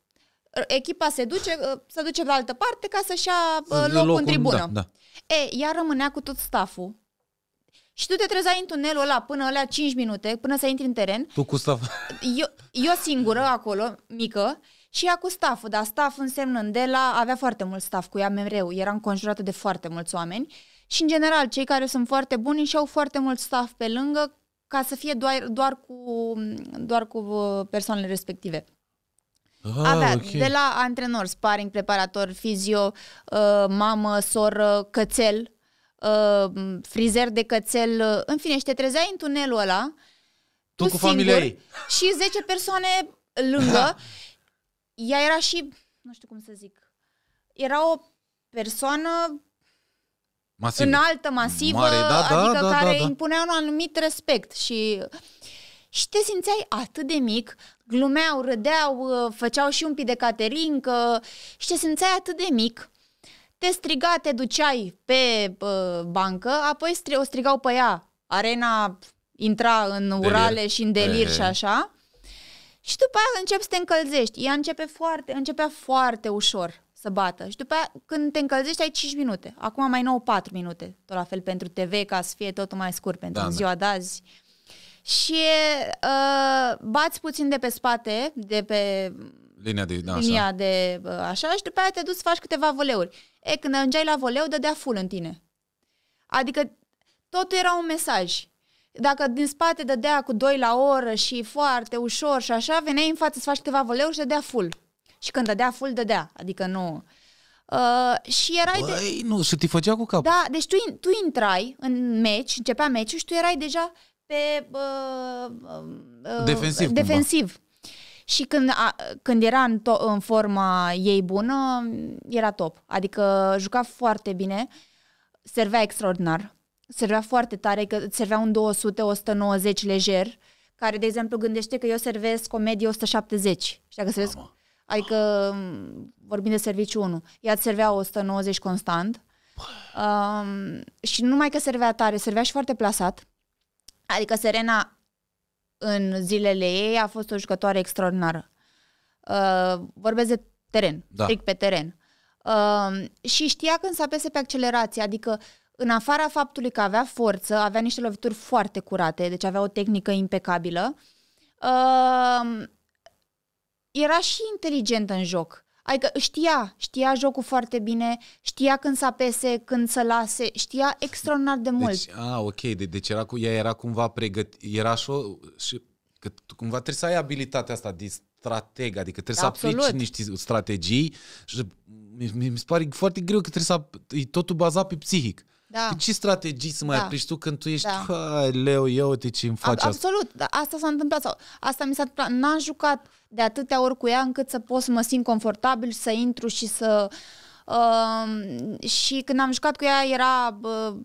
Echipa se duce, ă, se duce pe altă parte ca să-și ia locul, locul, în tribună. Da, da. E, ea rămânea cu tot staful și tu te trezai în tunelul ăla până la 5 minute, până să intri în teren. Tu cu staff. Eu, eu singură acolo, mică, și ea cu staff dar staff însemnând de la, avea foarte mult staff cu ea mereu, era înconjurată de foarte mulți oameni și în general cei care sunt foarte buni și au foarte mult staff pe lângă ca să fie doar, doar, cu, doar cu uh, persoanele respective. Ah, Avea okay. de la antrenor, sparing, preparator, fizio, uh, mamă, soră, cățel, Uh, frizer de cățel, uh, în fine, și te trezeai în tunelul ăla, tu, tu cu singur, familia ei. și 10 persoane lângă. [LAUGHS] Ea era și, nu știu cum să zic, era o persoană Masiv. înaltă, masivă, Mare, da, da, adică da, da, care da, da. impunea un anumit respect și și te simțeai atât de mic, glumeau, râdeau, uh, făceau și un pic de caterincă și te simțeai atât de mic te striga, te duceai pe uh, bancă, apoi stri- o strigau pe ea. Arena intra în delir. urale și în delir e. și așa. Și după aia începi să te încălzești. Ea începe foarte, începea foarte ușor să bată. Și după aia, când te încălzești, ai 5 minute. Acum mai nou 4 minute. Tot la fel pentru TV, ca să fie totul mai scurt pentru da, ziua da. de azi. Și uh, bați puțin de pe spate, de pe linia de, da, linia așa. de uh, așa și după aia te duci să faci câteva voleuri. E, când ajungeai la voleu, dădea ful în tine. Adică totul era un mesaj. Dacă din spate dădea cu 2 la oră și foarte ușor și așa, veneai în față să faci câteva voleu și dădea ful. Și când dădea ful, dădea. Adică nu... Uh, și erai Băi, de... nu, și te făcea cu cap. Da, deci tu, tu intrai în meci, începea meciul și tu erai deja pe... Uh, uh, defensiv. Uh, defensiv. Cumva. Și când, a, când era în, to- în forma ei bună, era top. Adică juca foarte bine, servea extraordinar, servea foarte tare, că servea un 200-190 lejer, care, de exemplu, gândește că eu servesc o medie 170. Și dacă servesc, Mama. adică mm, vorbim de serviciu 1, ea servea 190 constant. Um, și numai că servea tare, servea și foarte plasat. Adică Serena în zilele ei a fost o jucătoare extraordinară. Uh, vorbesc de teren, da. strict pe teren. Uh, și știa când să apese pe accelerație, adică în afara faptului că avea forță, avea niște lovituri foarte curate, deci avea o tehnică impecabilă, uh, era și inteligentă în joc. Adică știa, știa jocul foarte bine, știa când să apese, când să lase, știa extraordinar de mult. Deci, a, ok, de, deci era cu, ea era cumva pregătit, era și, și că tu cumva trebuie să ai abilitatea asta de strateg, adică trebuie Absolut. să aplici niște strategii și mi, mi se pare foarte greu că trebuie să, e totul bazat pe psihic. Da. Păi ce strategii să mai da. aplici tu când tu ești, da. leu, eu uite ce îmi faci Absolut, asta. Da, asta s-a întâmplat. Sau asta mi s-a întâmplat. N-am jucat de atâtea ori cu ea încât să pot să mă simt confortabil, să intru și să... Uh, și când am jucat cu ea era uh,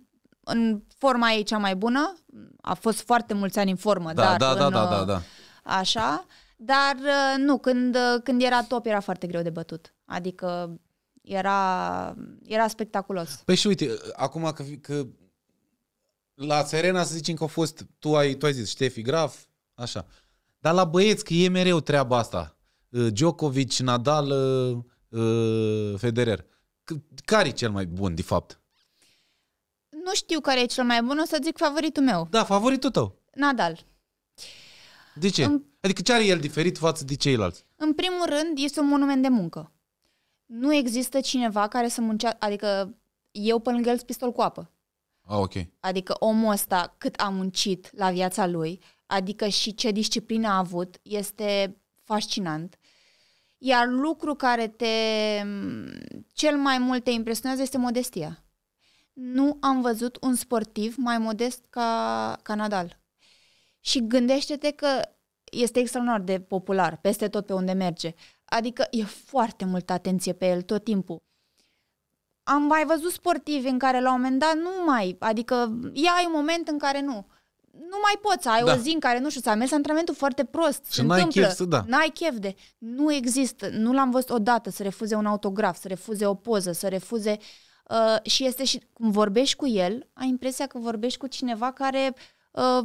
în forma ei cea mai bună. A fost foarte mulți ani în formă, da, dar da, da, în, da, da, uh, da. Așa. Dar uh, nu, când, uh, când era top era foarte greu de bătut. Adică era, era spectaculos. Păi și uite, acum că, că la Serena să zicem că au fost, tu ai, tu ai zis Ștefi Graf, așa. Dar la băieți că e mereu treaba asta. Uh, Djokovic, Nadal, uh, uh, Federer. Care e cel mai bun, de fapt? Nu știu care e cel mai bun, o să zic favoritul meu. Da, favoritul tău. Nadal. De ce? În... Adică ce are el diferit față de ceilalți? În primul rând, este un monument de muncă nu există cineva care să muncească, adică eu pe lângă el pistol cu apă. Ah, ok. Adică omul ăsta cât a muncit la viața lui, adică și ce disciplină a avut, este fascinant. Iar lucru care te cel mai mult te impresionează este modestia. Nu am văzut un sportiv mai modest ca, ca Nadal. Și gândește-te că este extraordinar de popular peste tot pe unde merge adică e foarte multă atenție pe el tot timpul. Am mai văzut sportivi în care la un moment dat nu mai, adică ia ai un moment în care nu. Nu mai poți, ai da. o zi în care, nu știu, ți-a mers antrenamentul foarte prost. Și se n-ai chef să da. N-ai chef de. Nu există, nu l-am văzut odată să refuze un autograf, să refuze o poză, să refuze... Uh, și este și, cum vorbești cu el, ai impresia că vorbești cu cineva care Uh,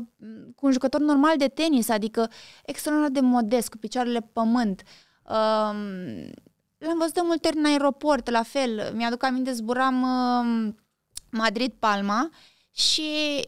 cu un jucător normal de tenis, adică extraordinar de modest, cu picioarele pământ, Um, L-am văzut de multe ori în aeroport, la fel. Mi-aduc aminte, zburam uh, um, Madrid-Palma și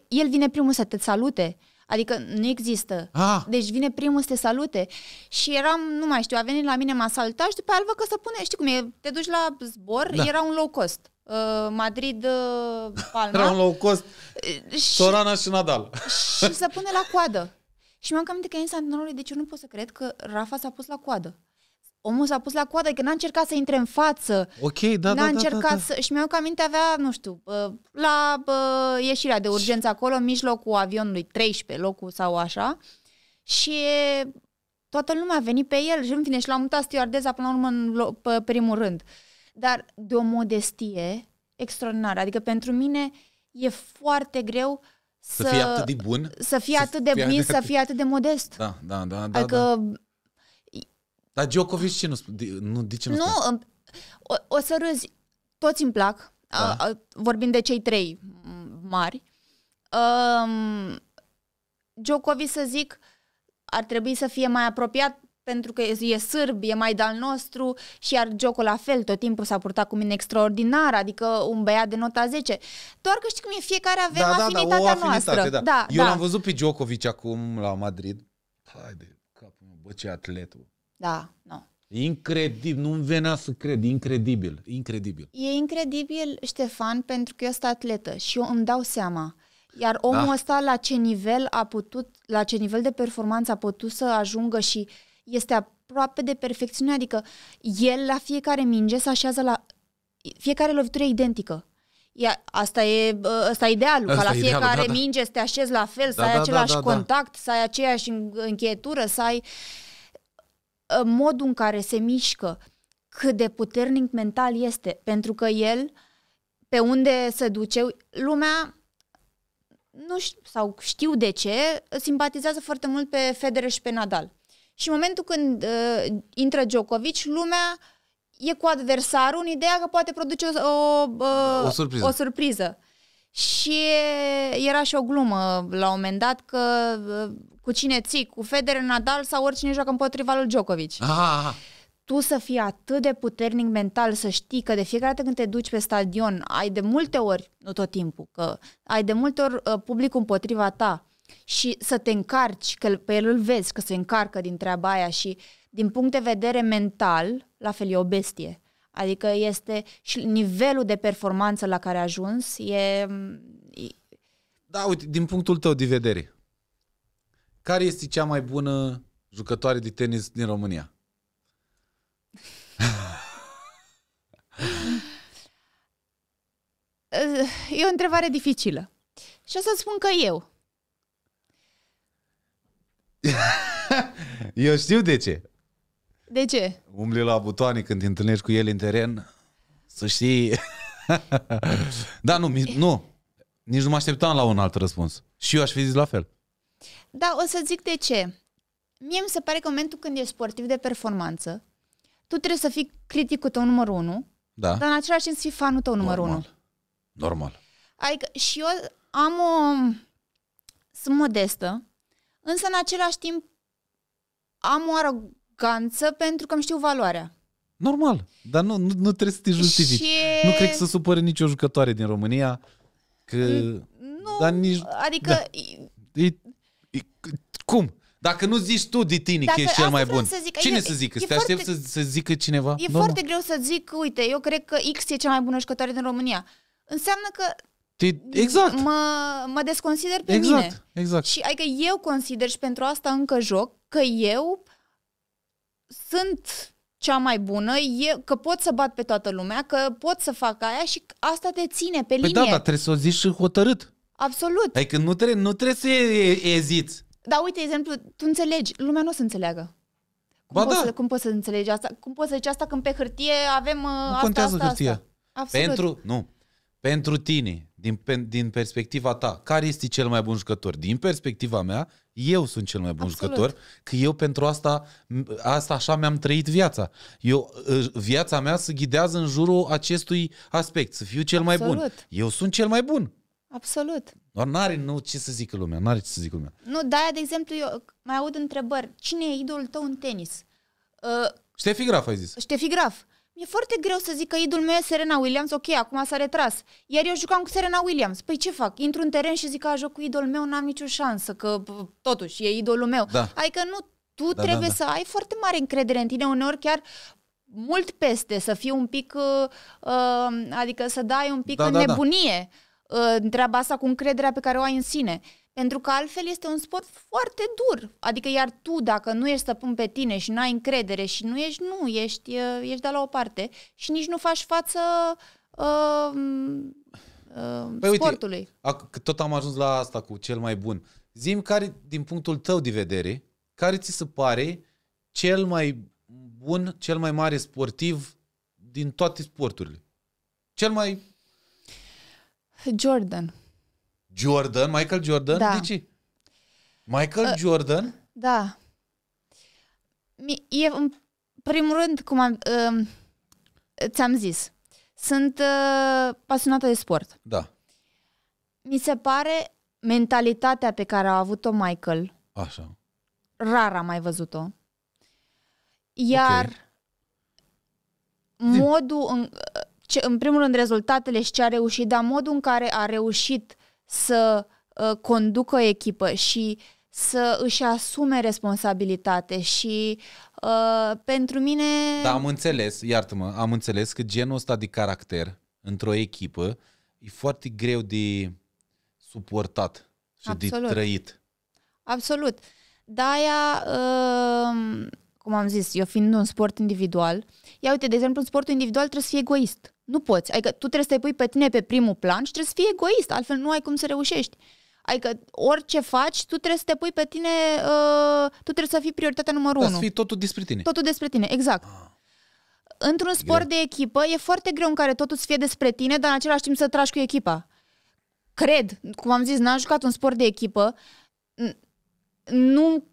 el vine primul să te salute. Adică nu există. Ah. Deci vine primul să te salute. Și eram, nu mai știu, a venit la mine, m-a salutat și după aia că să pune, știi cum e, te duci la zbor, da. era un low cost. Uh, Madrid, uh, Palma. era un low cost, uh, și, Sorana și Nadal. și se pune la coadă. Și mi-am cam că e în Santinorului, deci eu nu pot să cred că Rafa s-a pus la coadă omul s-a pus la coadă, că n-a încercat să intre în față. Ok, da, da n-a da, încercat da, da, da. Să, și mi-au aminte avea, nu știu, la ieșirea de urgență acolo, în mijlocul avionului 13, locul sau așa. Și toată lumea a venit pe el și în fine și l-a mutat stewardeza până la urmă în, pe primul rând. Dar de o modestie extraordinară. Adică pentru mine e foarte greu să, să fie atât de bun, să fie atât de bun, să fie atât de modest. Da, da, da, da. Adică da dar Djokovic ce nu, nu de ce nu, nu spune? o, o să râzi, toți îmi plac, da. a, a, vorbim de cei trei mari. Um, Djokovic, să zic, ar trebui să fie mai apropiat pentru că e sârb, e mai de nostru și iar jocul la fel, tot timpul s-a purtat cu mine extraordinar, adică un băiat de nota 10. Doar că știi cum e, fiecare avem da, afinitatea da, da, noastră. Da. Da, Eu da. l-am văzut pe Djokovic acum la Madrid. Haide, capul meu, bă, ce atletul. Da, nu. Incredibil, nu-mi venea să cred, incredibil, incredibil. E incredibil, Ștefan, pentru că eu sunt atletă și eu îmi dau seama. Iar omul da. ăsta la ce nivel a putut, la ce nivel de performanță a putut să ajungă și este aproape de perfecțiune, adică el la fiecare minge se așează la fiecare lovitură identică. Ia, asta, e, asta ă, e idealul, asta ca la fiecare da, minge să te așezi la fel, da, să ai da, același da, da, da. contact, da. să ai aceeași încheietură, să ai... Uh, modul în care se mișcă, cât de puternic mental este, pentru că el, pe unde se duce, lumea nu știu, sau știu de ce, simpatizează foarte mult pe Federer și pe Nadal. Și în momentul când uh, intră Djokovic, lumea e cu adversarul în ideea că poate produce o, o, uh, o surpriză. O surpriză. Și era și o glumă la un moment dat că uh, cu cine ții, cu Federer, Nadal sau oricine joacă împotriva lui Djokovic. Ah, ah, ah. Tu să fii atât de puternic mental, să știi că de fiecare dată când te duci pe stadion, ai de multe ori, nu tot timpul, că ai de multe ori uh, publicul împotriva ta și să te încarci, că pe el îl vezi că se încarcă din treaba aia și din punct de vedere mental, la fel e o bestie. Adică este și nivelul de performanță la care a ajuns mm, e... Da, uite, din punctul tău de vedere, care este cea mai bună jucătoare de tenis din România? [LAUGHS] e o întrebare dificilă. Și o să spun că eu. [LAUGHS] eu știu de ce. De ce? Umbli la butoane când te întâlnești cu el în teren. Să știi... [LAUGHS] da, nu, nu. Nici nu mă așteptam la un alt răspuns. Și eu aș fi zis la fel. Da, o să zic de ce. Mie mi se pare că în momentul când ești sportiv de performanță, tu trebuie să fii criticul tău numărul unu, da. dar în același timp să fii fanul tău numărul Normal. unu. Normal. Adică și eu am o... Sunt modestă, însă în același timp am o aroganță pentru că îmi știu valoarea. Normal, dar nu, nu, nu trebuie să te justifici. Și... Nu cred că să supără nicio jucătoare din România. Că... Nu, dar nici... adică... Da. E, e, cum? Dacă nu zici tu de tine Dacă că ești cel mai bun, să zic, cine e, să zică? E Te foarte, aștept să, să zică cineva? E Normal. foarte greu să zic, uite, eu cred că X e cea mai bună jucătoare din România. Înseamnă că te, exact. Mă, mă desconsider pe exact, mine. Exact. Și adică eu consider și pentru asta încă joc că eu sunt cea mai bună, e că pot să bat pe toată lumea, că pot să fac aia și asta te ține pe păi da, linie. da, dar trebuie să o zici și hotărât. Absolut. Adică nu trebuie, nu trebuie să eziți. Da, uite, exemplu, tu înțelegi, lumea nu o să înțeleagă. Cum, ba poți, da. să, cum poți să înțelegi asta? Cum poți să zici asta când pe hârtie avem nu ă, asta, contează asta, hârtia. Asta. Absolut. Pentru, nu, pentru tine, din, din perspectiva ta, care este cel mai bun jucător? Din perspectiva mea, eu sunt cel mai bun Absolut. jucător, că eu pentru asta, asta așa mi-am trăit viața. Eu, ă, viața mea se ghidează în jurul acestui aspect, să fiu cel Absolut. mai bun. Eu sunt cel mai bun. Absolut. Doar n-are nu, ce să zică lumea, n-are ce să zică lumea. Nu, da, de exemplu, eu mai aud întrebări. Cine e idolul tău în tenis? Uh, Ștefi Graf, ai zis. Ștefi Graf. Mi-e foarte greu să zic că idul meu e Serena Williams, ok, acum s-a retras. Iar eu jucam cu Serena Williams. Păi ce fac? Intru în teren și zic că a joc cu idol meu, n-am nicio șansă, că totuși e idolul meu. Da. Adică nu, tu da, da trebuie da, da. să ai foarte mare încredere în tine, uneori chiar mult peste, să fii un pic, uh, uh, adică să dai un pic da, în da, da. nebunie da. Uh, treaba asta cu încrederea pe care o ai în sine. Pentru că altfel este un sport foarte dur. Adică iar tu, dacă nu ești stăpân pe tine și nu ai încredere și nu ești, nu, ești, ești de la o parte și nici nu faci față uh, uh, păi sportului. Uite, tot am ajuns la asta cu cel mai bun. Zim care, din punctul tău de vedere, care ți se pare cel mai bun, cel mai mare sportiv din toate sporturile? Cel mai... Jordan. Jordan, Michael Jordan? Da. De deci, ce? Michael uh, Jordan? Da. E, în primul rând, cum am, uh, ți-am zis, sunt uh, pasionată de sport. Da. Mi se pare mentalitatea pe care a avut-o Michael. Așa. Rar am mai văzut-o. Iar okay. modul, în, ce, în primul rând, rezultatele și ce a reușit, dar modul în care a reușit uh, să ă, conducă o echipă și să își asume responsabilitate și uh, pentru mine... Da, am înțeles, iartă-mă, am înțeles că genul ăsta de caracter într-o echipă e foarte greu de suportat și Absolut. de trăit. Absolut. De-aia, uh, cum am zis, eu fiind un sport individual, ia uite, de exemplu, în sportul individual trebuie să fii egoist. Nu poți. Adică tu trebuie să te pui pe tine pe primul plan și trebuie să fii egoist, altfel nu ai cum să reușești. Adică orice faci, tu trebuie să te pui pe tine, uh, tu trebuie să fii prioritatea numărul unu. da, Să fii totul despre tine. Totul despre tine, exact. Ah. Într-un sport greu. de echipă e foarte greu în care totul să fie despre tine, dar în același timp să tragi cu echipa. Cred, cum am zis, n-am jucat un sport de echipă, nu,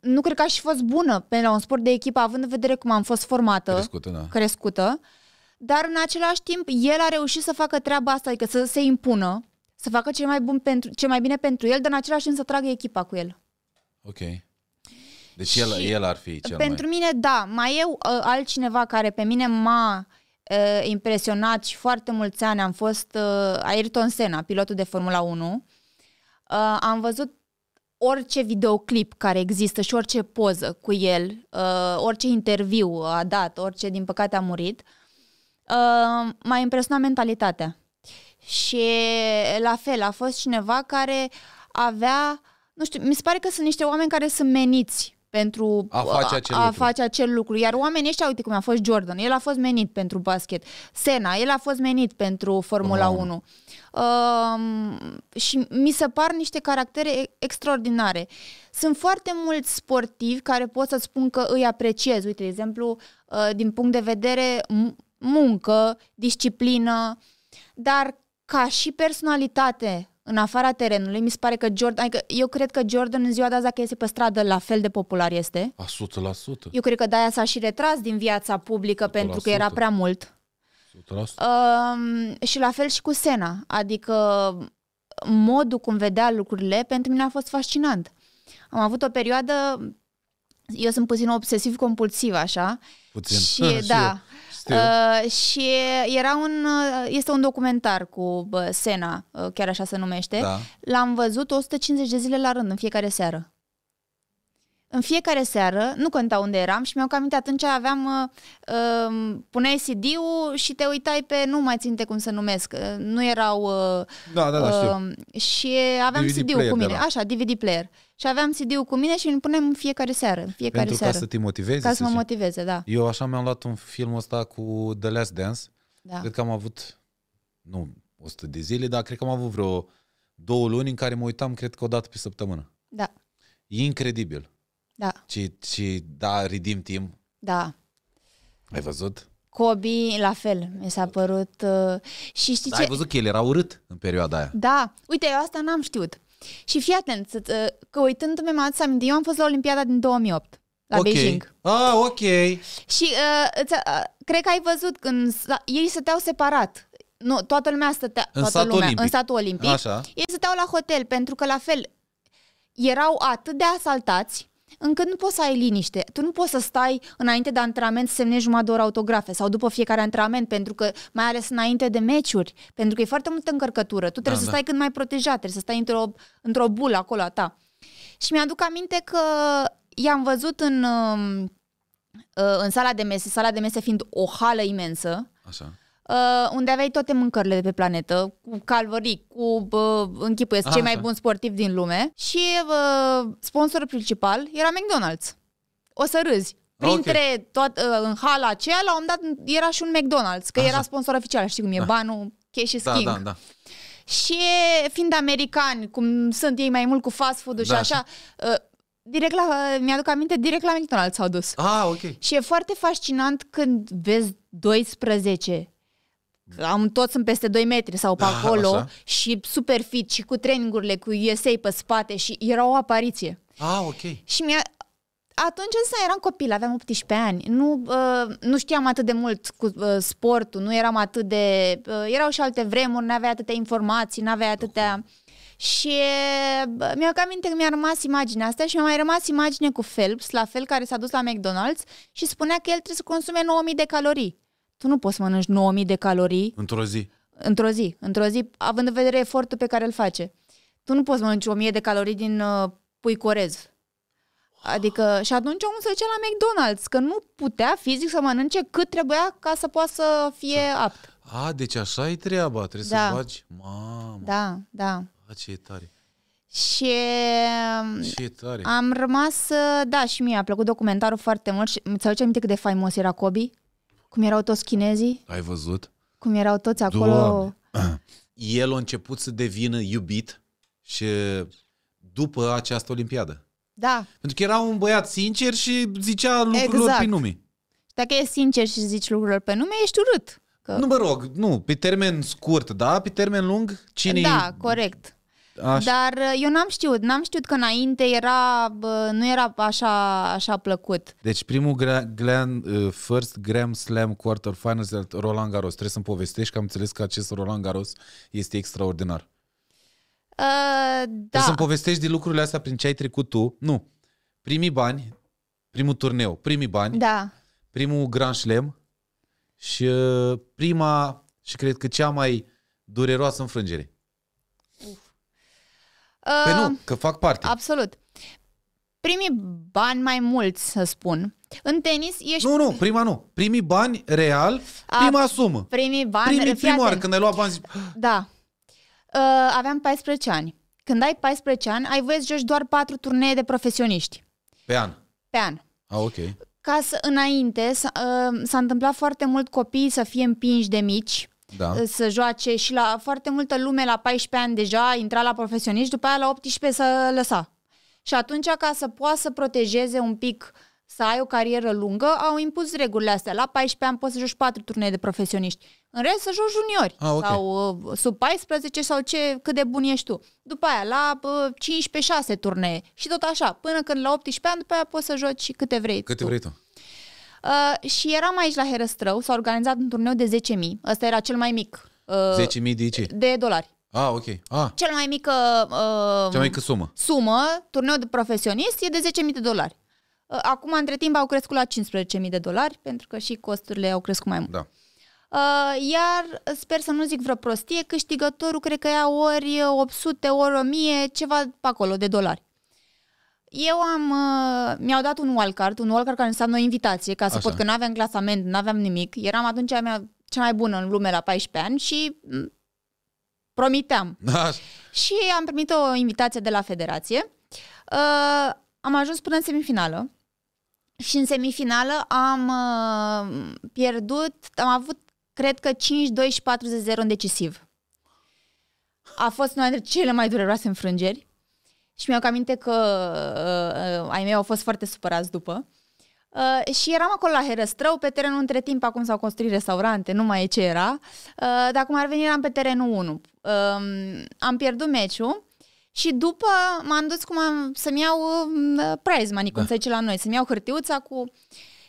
nu cred că aș fi fost bună pe la un sport de echipă, având în vedere cum am fost formată, crescută, da. crescută dar în același timp el a reușit să facă treaba asta, adică să se impună, să facă ce mai, bun pentru, ce mai bine pentru el, dar în același timp să tragă echipa cu el. Ok. Deci el, el ar fi cel Pentru mai... mine, da. Mai eu, uh, altcineva care pe mine m-a uh, impresionat și foarte mulți ani am fost uh, Ayrton Senna, pilotul de Formula 1. Uh, am văzut orice videoclip care există și orice poză cu el, uh, orice interviu a dat, orice din păcate a murit. Uh, Ehm, m-a impresionat mentalitatea. Și la fel, a fost cineva care avea, nu știu, mi se pare că sunt niște oameni care sunt meniți pentru a face acel, a, a lucru. Face acel lucru. Iar oamenii ăștia, uite cum a fost Jordan, el a fost menit pentru basket. Sena, el a fost menit pentru Formula wow. 1. Uh, și mi se par niște caractere extraordinare. Sunt foarte mulți sportivi care pot să spun că îi apreciez. Uite, de exemplu, uh, din punct de vedere muncă, disciplină, dar ca și personalitate în afara terenului, mi se pare că Jordan, adică eu cred că Jordan în ziua de azi, dacă iese pe stradă, la fel de popular este. 100%. Eu cred că de-aia s-a și retras din viața publică 100%. pentru că era prea mult. 100%. Uh, um, și la fel și cu Sena, adică modul cum vedea lucrurile pentru mine a fost fascinant. Am avut o perioadă, eu sunt puțin obsesiv compulsiv așa. Puțin. Și, ha, [LAUGHS] da, și știu. Uh, și era un, uh, este un documentar cu Sena, uh, chiar așa se numește. Da. L-am văzut 150 de zile la rând, în fiecare seară în fiecare seară, nu conta unde eram și mi-au aminte atunci aveam, uh, um, puneai CD-ul și te uitai pe, nu mai ținte cum să numesc, uh, nu erau... Uh, da, da, da, știu. Um, și aveam DVD CD-ul cu mine, așa, DVD player. Și aveam CD-ul cu mine și îl punem în fiecare seară. În fiecare Pentru seară. ca să te motivezi. Ca să mă motiveze, da. Eu așa mi-am luat un film ăsta cu The Last Dance. Da. Cred că am avut, nu 100 de zile, dar cred că am avut vreo două luni în care mă uitam, cred că o dată pe săptămână. Da. E incredibil. Da. Și, și da, ridim timp. Da. Ai văzut? Kobe, la fel, mi s-a părut. Uh, și știi da, ce? ai văzut că el era urât în perioada aia. Da, uite, eu asta n-am știut. Și fii atent, uh, că uitându-mă m-am adus aminte, eu am fost la Olimpiada din 2008, la okay. Beijing. Ah, ok. Și uh, uh, cred că ai văzut, când ei stăteau separat. Nu, toată lumea stătea, în toată lumea, olimpic. în satul olimpic. Așa. Ei stăteau la hotel, pentru că la fel erau atât de asaltați încât nu poți să ai liniște. Tu nu poți să stai înainte de antrenament să semnezi jumătate de oră autografe sau după fiecare antrenament, pentru că mai ales înainte de meciuri, pentru că e foarte multă încărcătură. Tu trebuie da, să da. stai da. cât mai protejat, trebuie să stai într-o, într-o bulă acolo a ta. Și mi-aduc aminte că i-am văzut în, um, uh, în sala de mese, sala de mese fiind o hală imensă. Așa. Uh, unde aveai toate mâncările de pe planetă, cu calvării, cu, uh, închipuiesc, cei ah, mai buni sportivi din lume și uh, sponsorul principal era McDonald's. O să râzi. Printre okay. toat, uh, în hala aceea, la un dat era și un McDonald's, că Aha. era sponsor oficial, știi cum e, da. banul, cash și da, Da, da, da. Și fiind americani, cum sunt ei mai mult cu fast food-ul da, și așa, uh, direct la, mi-aduc aminte, direct la McDonald's s-au dus. Ah, ok. Și e foarte fascinant când vezi 12 am toți sunt peste 2 metri sau pe ah, acolo așa. și super fit și cu trainingurile cu USA pe spate și era o apariție. Ah, ok. Și mi-a, atunci însă eram copil, aveam 18 ani, nu, uh, nu știam atât de mult cu uh, sportul, nu eram atât de... Uh, erau și alte vremuri, n-aveai atâtea informații, n-aveai atâtea... Și uh, mi cam minte că mi-a rămas imaginea asta și mi-a mai rămas imagine cu Phelps, la fel care s-a dus la McDonald's și spunea că el trebuie să consume 9000 de calorii tu nu poți să mănânci 9000 de calorii. Într-o zi. Într-o zi, într-o zi, având în vedere efortul pe care îl face. Tu nu poți mănânci 1000 de calorii din uh, pui corez. Adică, și atunci omul se ducea la McDonald's, că nu putea fizic să mănânce cât trebuia ca să poată să fie da. apt. A, deci așa e treaba, trebuie da. să bagi. Mamă! Da, da. A, ce e tare! Și um, ce tare. am rămas, uh, da, și mie a plăcut documentarul foarte mult și mi-ți aduce aminte cât de faimos era Kobe? cum erau toți chinezii. Ai văzut? Cum erau toți acolo. Doamne. El a început să devină iubit și după această olimpiadă. Da. Pentru că era un băiat sincer și zicea lucrurile exact. pe nume. Și dacă e sincer și zici lucrurile pe nume, ești urât. Că... Nu mă rog, nu, pe termen scurt, da? Pe termen lung, cine Da, corect. Aș... Dar uh, eu n-am știut, n-am știut că înainte era, bă, nu era așa, așa plăcut. Deci primul gra- glen, uh, first Grand Slam quarterfinals de Roland Garros. Trebuie să-mi povestești că am înțeles că acest Roland Garros este extraordinar. Uh, da. Trebuie să-mi povestești din lucrurile astea prin ce ai trecut tu. Nu. Primii bani, primul turneu, primii bani, da. primul Grand Slam și uh, prima și cred că cea mai dureroasă înfrângere. Păi uh, nu, ă, că fac parte. Absolut. Primii bani mai mulți, să spun. În tenis ești... Nu, nu, prima nu. Primii bani real, A, prima sumă. Primii bani... Primii prima oară când ai luat bani... Ah. Da. Uh, aveam 14 ani. Când ai 14 ani, ai voie să joci doar 4 turnee de profesioniști. Pe an? Pe an. A, ok. Ca să, înainte, s-a, uh, s-a întâmplat foarte mult copiii să fie împinși de mici da. Eh, să joace și la foarte multă lume la 14 ani deja intra la profesioniști, după aia la 18 să lăsa. Și atunci, ca să poată să protejeze un pic să ai o carieră lungă, au impus regulile astea. La 14 ani poți să joci 4 turnee de profesioniști. În rest să joci juniori ah, okay. sau uh, sub 14 sau ce, cât de bun ești tu. După aia la uh, 15-6 turnee și tot așa, până când la 18 ani, după aia poți să joci câte vrei câte tu. vrei tu. Uh, și eram aici la Herăstrău, s-a organizat un turneu de 10.000, ăsta era cel mai mic. Uh, 10.000 de ce? De dolari. Ah, ok. Ah. Cel mai mică, uh, um, Cea mai mică sumă. Sumă, turneu de profesionist, e de 10.000 de dolari. Uh, acum, între timp, au crescut la 15.000 de dolari, pentru că și costurile au crescut mai mult. Da. Uh, iar, sper să nu zic vreo prostie, câștigătorul cred că ia ori 800, ori 1000, ceva pe acolo de dolari. Eu am, uh, mi-au dat un wildcard, un wildcard care înseamnă o invitație, ca să Așa. pot, că nu aveam clasament, nu aveam nimic. Eram atunci mea cea mai bună în lume la 14 ani și mm, promiteam. Așa. Și am primit o invitație de la federație. Uh, am ajuns până în semifinală. Și în semifinală am uh, pierdut, am avut, cred că 5-2 și 4-0 în decisiv. A fost una dintre cele mai dureroase înfrângeri și mi-au aminte că uh, uh, ai mei au fost foarte supărați după. Uh, și eram acolo la Herăstrău, pe terenul între timp, acum s-au construit restaurante, nu mai e ce era, uh, dar cum ar veni eram pe terenul 1. Uh, um, am pierdut meciul și după m-am dus cum am, să-mi iau uh, prize money, adică cum da. se zice la noi, să-mi iau hârtiuța cu...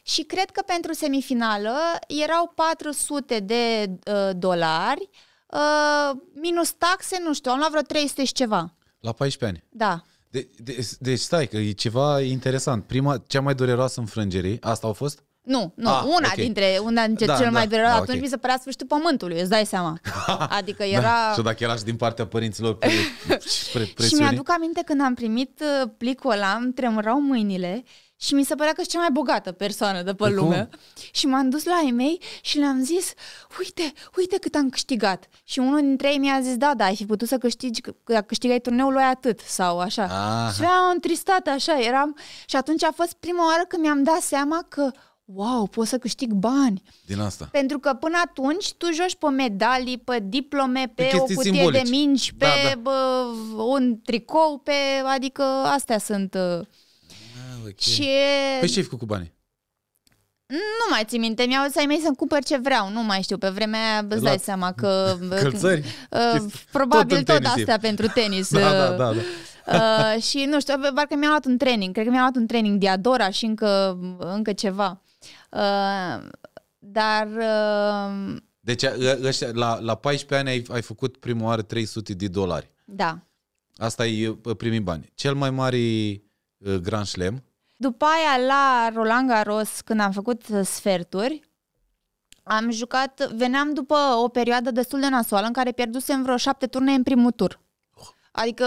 Și cred că pentru semifinală erau 400 de uh, dolari, uh, minus taxe, nu știu, am luat vreo 300 și ceva. La 14 ani? Da. De, de, deci stai, că e ceva interesant. Prima, cea mai dureroasă înfrângere, asta au fost? Nu, nu, ah, una okay. dintre, una dintre da, cele da, mai dureroase. Da, atunci okay. mi se părea sfârșitul pământului, îți dai seama. [LAUGHS] Adică da. era... da. Și dacă era și din partea părinților pre, pre, presiune. Și mi-aduc aminte când am primit uh, plicul ăla, îmi tremurau mâinile și mi se părea că e cea mai bogată persoană de pe păi lume. Și m-am dus la ei și le-am zis, uite, uite cât am câștigat. Și unul dintre ei mi-a zis, da, da, ai fi putut să câștigi, că câștigai turneul lui atât sau așa. Aha. Și am întristat așa, eram. Și atunci a fost prima oară când mi-am dat seama că wow, pot să câștig bani. Din asta. Pentru că până atunci tu joci pe medalii, pe diplome, pe, pe o cutie simbolici. de mingi, da, pe da. Bă, un tricou, pe adică astea sunt uh, okay. Și... Păi ce ai făcut cu banii? Nu mai țin minte, mi-au zis ai mei să-mi cumpăr ce vreau, nu mai știu, pe vremea aia îți dai seama că... [LAUGHS] Uh, călțări? Uh, probabil tot, tot asta pentru tenis. [LAUGHS] da, uh, da, da. da. uh, și nu știu, parcă mi-am luat un training, cred că mi-am luat un training de adora și încă, încă ceva. Uh, dar... Uh, deci ă, ăștia, la, la 14 ani ai, ai făcut prima oară 300 de dolari. Da. Asta e uh, primii bani. Cel mai mare Grand Slam, după aia, la Roland Garros, când am făcut uh, sferturi, am jucat, veneam după o perioadă destul de nasoală în care pierdusem vreo șapte turne în primul tur. Adică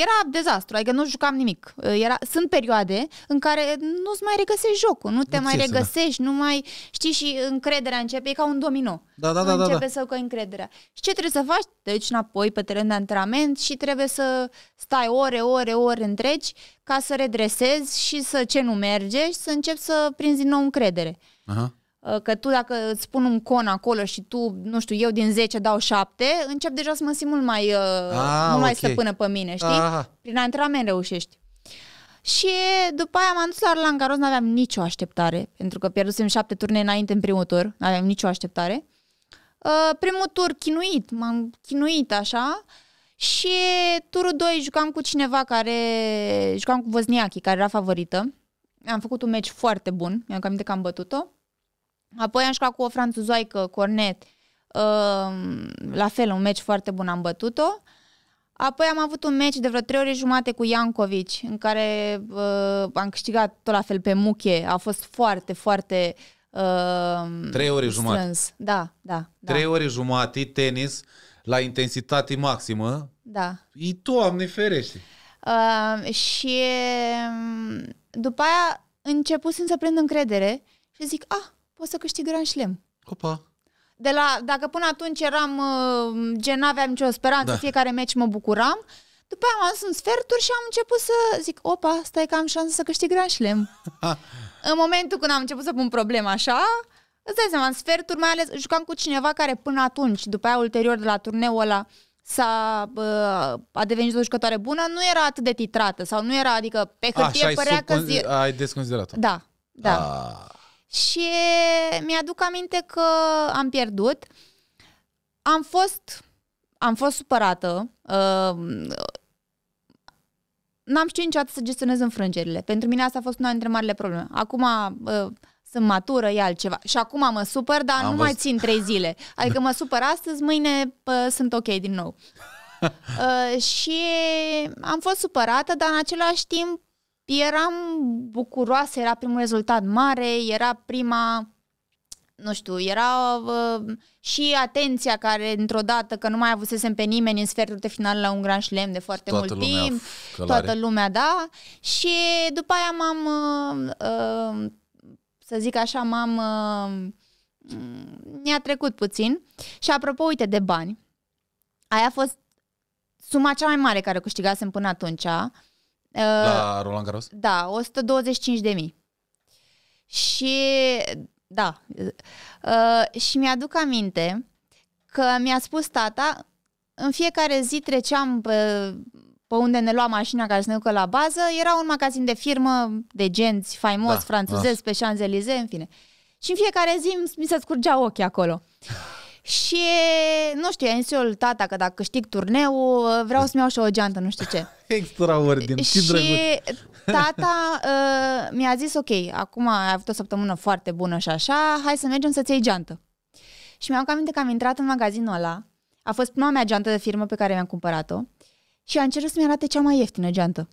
era dezastru, adică nu jucam nimic. Uh, era, sunt perioade în care nu-ți mai regăsești jocul, nu te nu mai da? regăsești, da. nu mai știi și încrederea începe, e ca un domino. Da, da, da, da, începe da, da. să căi încrederea. Și ce trebuie să faci? Te duci înapoi pe teren de antrenament și trebuie să stai ore, ore, ore întregi ca să redresezi și să ce nu merge și să începi să prinzi din nou încredere. Aha. Uh, că tu dacă îți pun un con acolo și tu, nu știu, eu din 10 dau 7, încep deja să mă simt mult mai, uh, ah, mult okay. mai stăpână pe mine, știi? Ah. Prin antrenament reușești. Și după aia m-am dus la Roland Garros, nu aveam nicio așteptare, pentru că pierdusem șapte turne înainte în primul tur, nu aveam nicio așteptare. Uh, primul tur chinuit, m-am chinuit așa și turul 2 jucam cu cineva care, jucam cu Vozniachi, care era favorită. Am făcut un meci foarte bun, mi-am aminte că am bătut-o. Apoi am jucat cu o franțuzoaică, Cornet, ehm, la fel, un meci foarte bun am bătut-o. Apoi am avut un meci de vreo trei ore jumate cu Iancovic, în care uh, am câștigat tot la fel pe muche. A fost foarte, foarte uh, Trei ore strâns. jumate. Da, da, da. Trei ore jumate, tenis, la intensitate maximă. Da. E doamne ferește. Uh, și după aia începusem să prind încredere și zic, ah, poți să câștigi Grand Slam. Opa! De la, dacă până atunci eram, uh, gen, n-aveam nicio speranță, da. fiecare meci mă bucuram, după aia am ajuns în sferturi și am început să zic, opa, stai că am șansă să câștig Grand Slam. [LAUGHS] în momentul când am început să pun problema așa, îți dai seama, în sferturi mai ales, jucam cu cineva care până atunci, după aia ulterior de la turneul ăla, s-a, uh, a devenit o jucătoare bună, nu era atât de titrată sau nu era, adică pe hârtie părea sub- că... Zi... Ai desconsiderat-o. Da, da. Ah și mi-aduc aminte că am pierdut. Am fost, am fost supărată. Uh, n-am știut niciodată să gestionez înfrângerile. Pentru mine asta a fost una dintre marile probleme. Acum uh, sunt matură, e altceva. Și acum mă supăr, dar am nu văzut. mai țin trei zile. Adică mă supăr astăzi, mâine uh, sunt ok din nou. [LAUGHS] Uh, și am fost supărată, dar în același timp eram bucuroasă, era primul rezultat mare, era prima nu știu, era uh, și atenția care într-o dată, că nu mai avusesem pe nimeni în sfertul de final la un Grand Slam de foarte toată mult timp, călare. toată lumea, da, și după aia m-am, uh, uh, să zic așa, m-am, uh, mi-a trecut puțin și apropo, uite, de bani, aia a fost suma cea mai mare care câștigasem până atunci, la uh, Roland Garros? Da, 125 de mii. Și da, uh, și mi-aduc aminte că mi-a spus tata, în fiecare zi treceam pe, pe unde ne lua mașina care să ne ducă la bază, era un magazin de firmă de genți faimos, da, francezesc, da. pe Champs-Élysées, în fine. Și în fiecare zi mi se scurgea ochii acolo. Și, nu știu, i-a tata că dacă câștig turneul, vreau să-mi iau și o geantă, nu știu ce. [LAUGHS] Extraordin, ce Și drăguț. tata uh, mi-a zis, ok, acum ai avut o săptămână foarte bună și așa, hai să mergem să-ți iei geantă. Și mi-am aminte că am intrat în magazinul ăla, a fost prima mea geantă de firmă pe care mi-am cumpărat-o și am cerut să-mi arate cea mai ieftină geantă.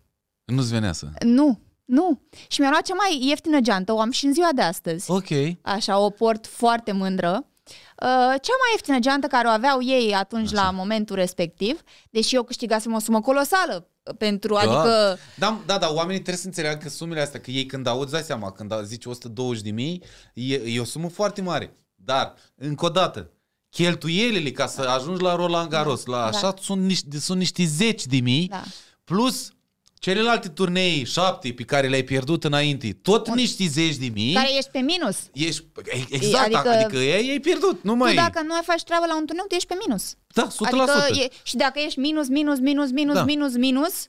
Nu-ți venea să? Nu, nu. Și mi a luat cea mai ieftină geantă, o am și în ziua de astăzi. Ok. Așa, o port foarte mândră. Uh, cea mai ieftină geantă care o aveau ei atunci Așa. la momentul respectiv, deși eu câștigasem o sumă colosală pentru, da. adică... Da, da, da, oamenii trebuie să înțeleagă că sumele astea, că ei când au dai seama, când zici 120 de mii, e, e o sumă foarte mare. Dar, încă o dată, cheltuielile ca să ajungi la Roland Garros, da. la așa, da. sunt, niște, sunt niște zeci de mii, da. plus Celelalte turnee, șapte, pe care le-ai pierdut înainte, tot Bun. niște zeci de mii... Care ești pe minus. Ești, exact, adică, adică ei, ai pierdut, nu mai... Tu dacă nu ai faci treaba la un turneu, tu ești pe minus. Da, 100%. Adică e, și dacă ești minus, minus, minus, minus, da. minus, minus,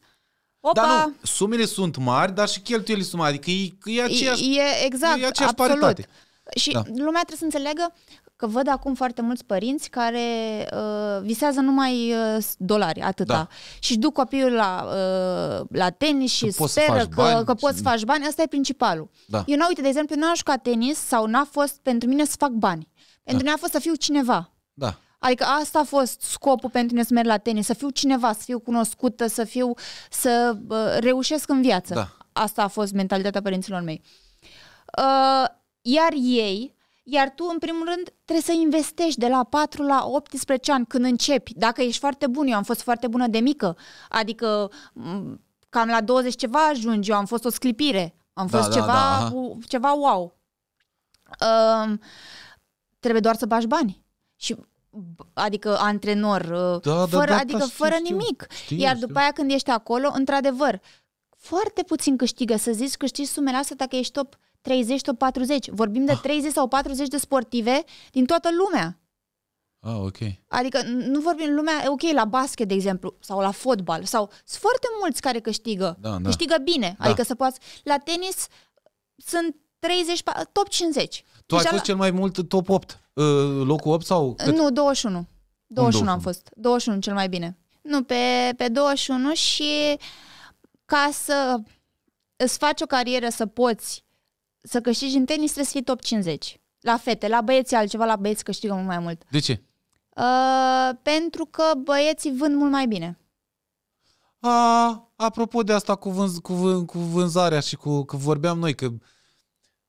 Opa. Dar nu, sumele sunt mari, dar și cheltuielile sunt mari. Adică e, e aceeași, e, exact, e aceeași absolut. paritate. Da. Și da. lumea trebuie să înțeleagă Că văd acum foarte mulți părinți care uh, visează numai uh, dolari, atâta. Da. Și duc copilul la, uh, la tenis și că speră că, bani, că poți să faci bani. Asta e principalul. Da. Eu, nu uite, de exemplu, nu am jucat tenis sau n-a fost pentru mine să fac bani. Pentru da. mine a fost să fiu cineva. Da. Adică asta a fost scopul pentru mine să merg la tenis, să fiu cineva, să fiu cunoscută, să fiu, să uh, reușesc în viață. Da. Asta a fost mentalitatea părinților mei. Uh, iar ei iar tu, în primul rând, trebuie să investești de la 4 la 18 ani când începi. Dacă ești foarte bun, eu am fost foarte bună de mică, adică cam la 20 ceva ajungi, eu am fost o sclipire, am da, fost da, ceva, da, aha. ceva wow. Uh, trebuie doar să bași bani. Și adică antrenor, ă, da, da, fără, da, da, adică da, știu, fără știu, nimic. Știu, Iar știu. după aia când ești acolo, într-adevăr, foarte puțin câștigă, să zici câștigi sumele astea dacă ești top 30 sau 40. Vorbim de ah. 30 sau 40 de sportive din toată lumea. Ah, ok. Adică nu vorbim lumea, ok, la basket, de exemplu, sau la fotbal, sau sunt foarte mulți care câștigă. Da, da. Câștigă bine. Da. Adică să poți... La tenis sunt 30, top 50. Tu deci ai fost cel mai mult top 8, uh, locul 8 sau? Cât? Nu, 21. 21, 21 am fost. 21 cel mai bine. Nu, pe, pe 21 și ca să îți faci o carieră să poți să câștigi în tenis trebuie să fii top 50. La fete, la băieți altceva, la băieți câștigă mult mai mult. De ce? Uh, pentru că băieții vând mult mai bine. A, apropo de asta cu, vânz, cu, vân, cu vânzarea și cu că vorbeam noi că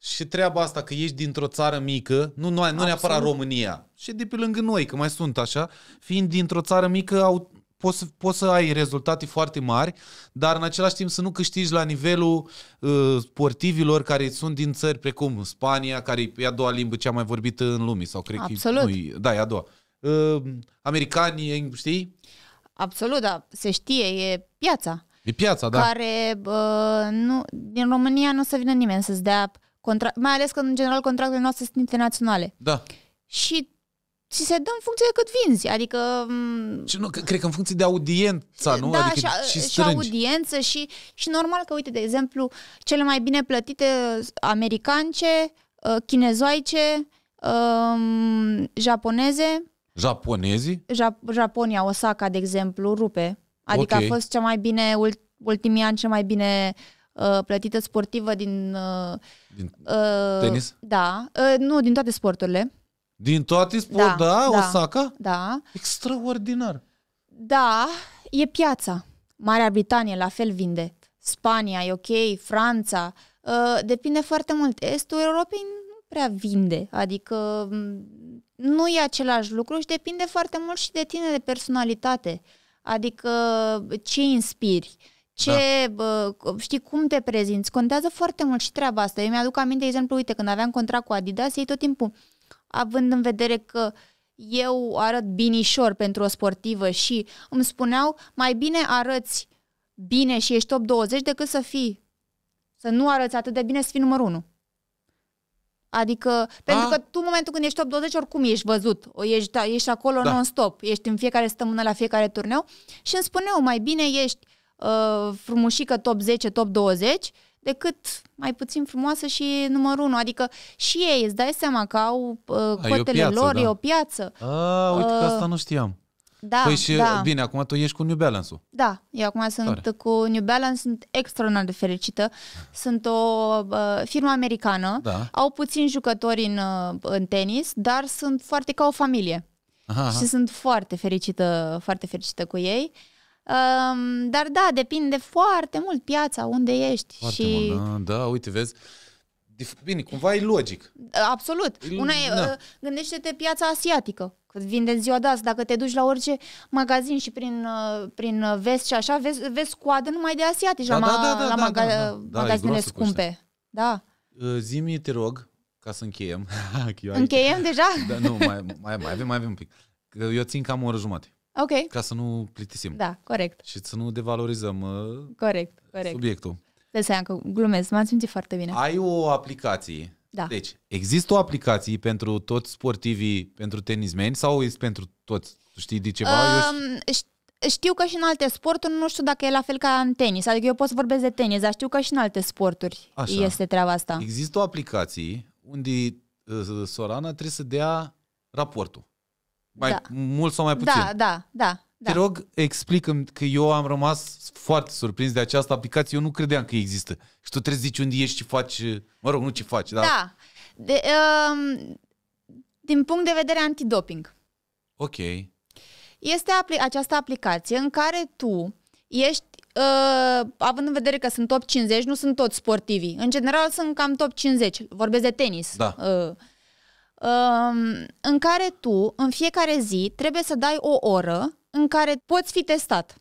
și treaba asta că ești dintr-o țară mică, nu, nu, nu neapărat România, și de pe lângă noi, că mai sunt așa, fiind dintr-o țară mică, au, poți, poți să ai rezultate foarte mari, dar în același timp să nu câștigi la nivelul uh, sportivilor care sunt din țări precum Spania, care e a doua limbă cea mai vorbită în lume, sau cred Absolut. că nu da, e a doua. Uh, americani, știi? Absolut, da, se știe, e piața. E piața, da. Care uh, nu, din România nu o să vină nimeni să-ți dea contract, mai ales că în general contractele noastre sunt internaționale. Da. Și ți se dă în funcție de cât vinzi. Adică... Mm, și nu, cred că în funcție de audiența, nu? Da, adică și, și, și audiență și, și normal că, uite, de exemplu, cele mai bine plătite americance, ă, chinezoice, ă, japoneze. Japonezii? Jap- Japonia, Osaka, de exemplu, rupe. Adică okay. a fost cea mai bine, ultimii ani, cea mai bine ă, plătită sportivă din... din uh, tenis? Da, uh, nu, din toate sporturile. Din toate sport, da, da, da Osaka? Da. Extraordinar. Da, e piața. Marea Britanie la fel vinde. Spania e ok, Franța. Uh, depinde foarte mult. Estul Europei nu prea vinde. Adică nu e același lucru și depinde foarte mult și de tine, de personalitate. Adică ce inspiri, ce, da. bă, știi, cum te prezinți. Contează foarte mult și treaba asta. Eu mi-aduc aminte, de exemplu, uite, când aveam contract cu Adidas, ei tot timpul având în vedere că eu arăt binișor pentru o sportivă și îmi spuneau mai bine arăți bine și ești top 20 decât să fii să nu arăți atât de bine să fii numărul 1. Adică, A? Ah. pentru că tu în momentul când ești top 20, oricum ești văzut, ești, ești acolo da. non-stop, ești în fiecare stămână la fiecare turneu și îmi spuneau, mai bine ești uh, frumușică top 10, top 20 decât mai puțin frumoasă și numărul unu. Adică și ei, îți dai seama că au uh, cotele piață, lor, da. e o piață. A, uite uh, că asta nu știam. Da, păi și da. bine, acum tu ești cu New Balance-ul. Da, eu acum sunt Tare. cu New Balance, sunt extraordinar de fericită. Sunt o uh, firmă americană, da. au puțini jucători în, uh, în tenis, dar sunt foarte ca o familie. Aha, aha. Și sunt foarte fericită, foarte fericită cu ei. Uh, Um, dar da, depinde foarte mult piața, unde ești. Foarte și... mult, da, da, uite, vezi, Bine, cumva e logic. Absolut. Una e, da. Uh, gândește-te piața asiatică. Cât vinde în ziua de azi, dacă te duci la orice magazin și prin, uh, prin uh, vest și așa, vezi, vezi coadă numai de asiatici da, la, da, da, da, la da, maga- da, da, da, magazinele scumpe. Da. Zimi, te rog, ca să încheiem. [LAUGHS] încheiem deja? Da, nu, mai, mai, mai avem, mai avem un pic. Eu țin cam o oră jumate. Ok. Ca să nu plictisim. Da, corect. Și să nu devalorizăm uh, corect, corect. subiectul. De seama că glumesc, m-am simțit foarte bine. Ai o aplicație. Da. Deci, există o aplicație pentru toți sportivii, pentru tenismeni sau este pentru toți? Știi de ceva? Um, Eu... Știu că și în alte sporturi, nu știu dacă e la fel ca în tenis. Adică eu pot să vorbesc de tenis, dar știu că și în alte sporturi Așa. este treaba asta. Există o aplicație unde uh, Sorana trebuie să dea raportul mai da. mult sau mai da, puțin. Da, da, da. Da. Te rog, explică că eu am rămas foarte surprins de această aplicație. Eu nu credeam că există. Și tu trebuie să zici unde ești, ce faci, mă rog, nu ce faci. Da. da. De, um, din punct de vedere antidoping. Ok. Este apli- această aplicație în care tu ești, uh, având în vedere că sunt top 50, nu sunt toți sportivi. În general sunt cam top 50. Vorbesc de tenis. Da. Uh, în care tu, în fiecare zi, trebuie să dai o oră în care poți fi testat.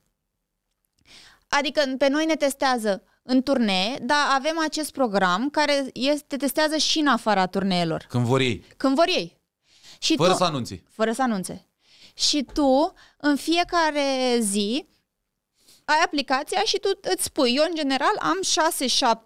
Adică pe noi ne testează în turnee, dar avem acest program care este, testează și în afara turneelor. Când vor ei. Când vor ei. Și fără tu, să anunți. Fără să anunțe. Și tu, în fiecare zi, ai aplicația și tu îți spui, eu în general am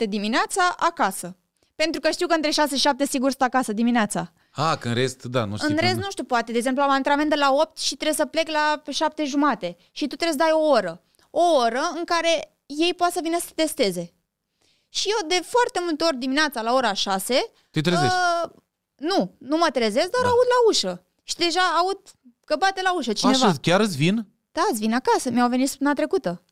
6-7 dimineața acasă. Pentru că știu că între 6-7 sigur stă acasă dimineața. Ah, că în rest, da, nu știu. În rest, nu știu, poate. De exemplu, am antrenament de la 8 și trebuie să plec la 7 jumate. Și tu trebuie să dai o oră. O oră în care ei poate să vină să testeze. Și eu de foarte multe ori dimineața la ora 6... Te trezești? Uh, nu, nu mă trezesc, dar da. aud la ușă. Și deja aud că bate la ușă cineva. Așa, chiar îți vin? Da, îți vin acasă. Mi-au venit săptămâna trecută.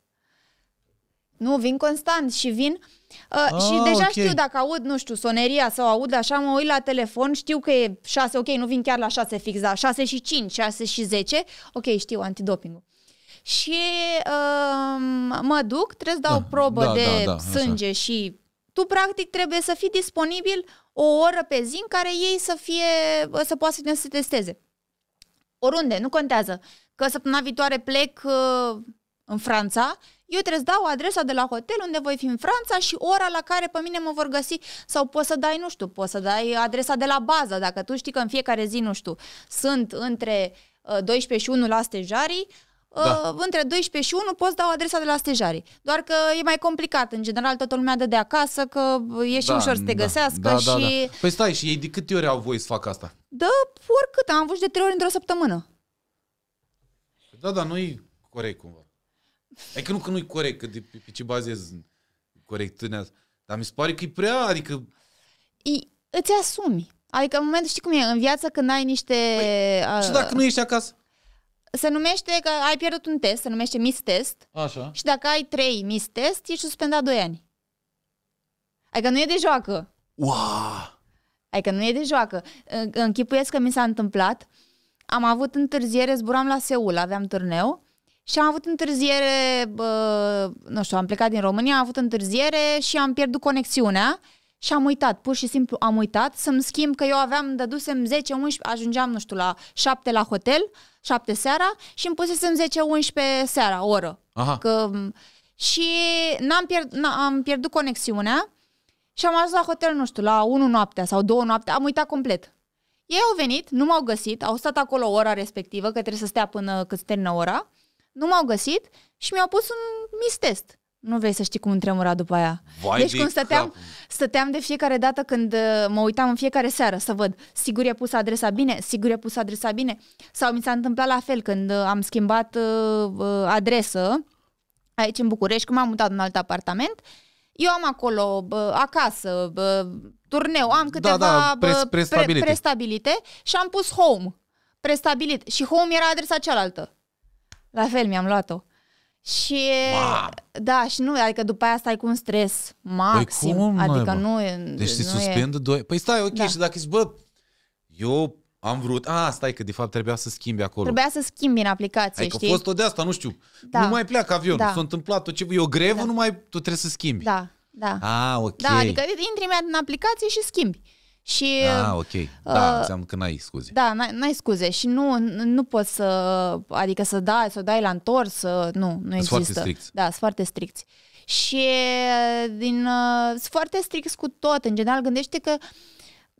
Nu, vin constant și vin uh, ah, și deja okay. știu dacă aud, nu știu, soneria sau aud așa, mă uit la telefon, știu că e 6, ok, nu vin chiar la 6 fix, dar 6 și 5, 6 și 10, ok, știu, antidopingul. Și uh, mă duc, trebuie să dau da, probă da, de da, da, sânge așa. și tu practic trebuie să fii disponibil o oră pe zi în care ei să fie, să poată să vină să se testeze. Oriunde, nu contează. Că săptămâna viitoare plec uh, în Franța, eu trebuie să dau adresa de la hotel unde voi fi în Franța și ora la care pe mine mă vor găsi sau poți să dai, nu știu, poți să dai adresa de la bază, dacă tu știi că în fiecare zi, nu știu, sunt între 12 uh, și 1 la stejarii, uh, da. între 12 și 1 poți da o adresa de la stejarii. Doar că e mai complicat. În general, toată lumea dă de acasă, că e și da, ușor să te da, găsească da, da și... Da, da. Păi stai, și ei de câte ori au voie să facă asta? Da, oricât. Am avut de trei ori într-o săptămână. Da, da, nu e corect cumva. [LAUGHS] Adică nu că nu-i corect, că de pe, pe ce bazez corectănea asta. Dar mi se pare că e prea, adică... I, îți asumi. Adică în momentul, știi cum e, în viață când ai niște... Păi, uh, și dacă nu ești acasă? Se numește că ai pierdut un test, se numește miss test. Așa. Și dacă ai trei miss test, ești suspendat 2 ani. Adică nu e de joacă. Wow! Adică nu e de joacă. Închipuiesc că mi s-a întâmplat. Am avut întârziere, zburam la Seul, aveam turneu și am avut întârziere, bă, nu știu, am plecat din România, am avut întârziere și am pierdut conexiunea și am uitat, pur și simplu am uitat să-mi schimb că eu aveam, dădusem 10, 11, ajungeam, nu știu, la 7 la hotel, 7 seara și îmi pusesem 10, 11 seara, oră. Aha. Că, și n-am pierd, n-am pierdut conexiunea și am ajuns la hotel, nu știu, la 1 noaptea sau 2 noaptea, am uitat complet. Ei au venit, nu m-au găsit, au stat acolo ora respectivă, că trebuie să stea până cât se termină ora nu m-au găsit și mi-au pus un mistest. Nu vei să știi cum tremura după aia. Vai deci de cum stăteam, cap. stăteam de fiecare dată când uh, mă uitam în fiecare seară să văd sigur e pus adresa bine, sigur e pus adresa bine. Sau mi s-a întâmplat la fel când uh, am schimbat uh, uh, adresă aici în București, când m-am mutat în alt apartament. Eu am acolo, bă, acasă, bă, turneu, am da, câteva da, da, pre, prestabilite. Pre, prestabilite și am pus home, prestabilit. Și home era adresa cealaltă. La fel mi-am luat-o. Și Ma. da, și nu, adică după aia stai cu un stres păi maxim. Păi cum, adică mă? nu e... Deci te suspendă e... doi... Păi stai, ok, da. și dacă zici, bă, eu am vrut, a, stai că de fapt trebuia să schimbi acolo. Trebuia să schimbi în aplicație, adică știi? a fost o de asta, nu știu, da. nu mai pleacă avionul, da. s-a întâmplat tot ce, e o grevă, da. nu mai, tu trebuie să schimbi. Da, da. A, ok. Da, adică intri în aplicație și schimbi. Și, ah, ok. Da, uh, înseamnă că n-ai scuze. Da, n-ai, n-ai scuze și nu, nu poți să, adică să dai, să dai la întors, să, nu, nu sunt există. Foarte stricți. Da, sunt foarte stricți. Și uh, din, uh, sunt foarte strict cu tot. În general, gândește că uh,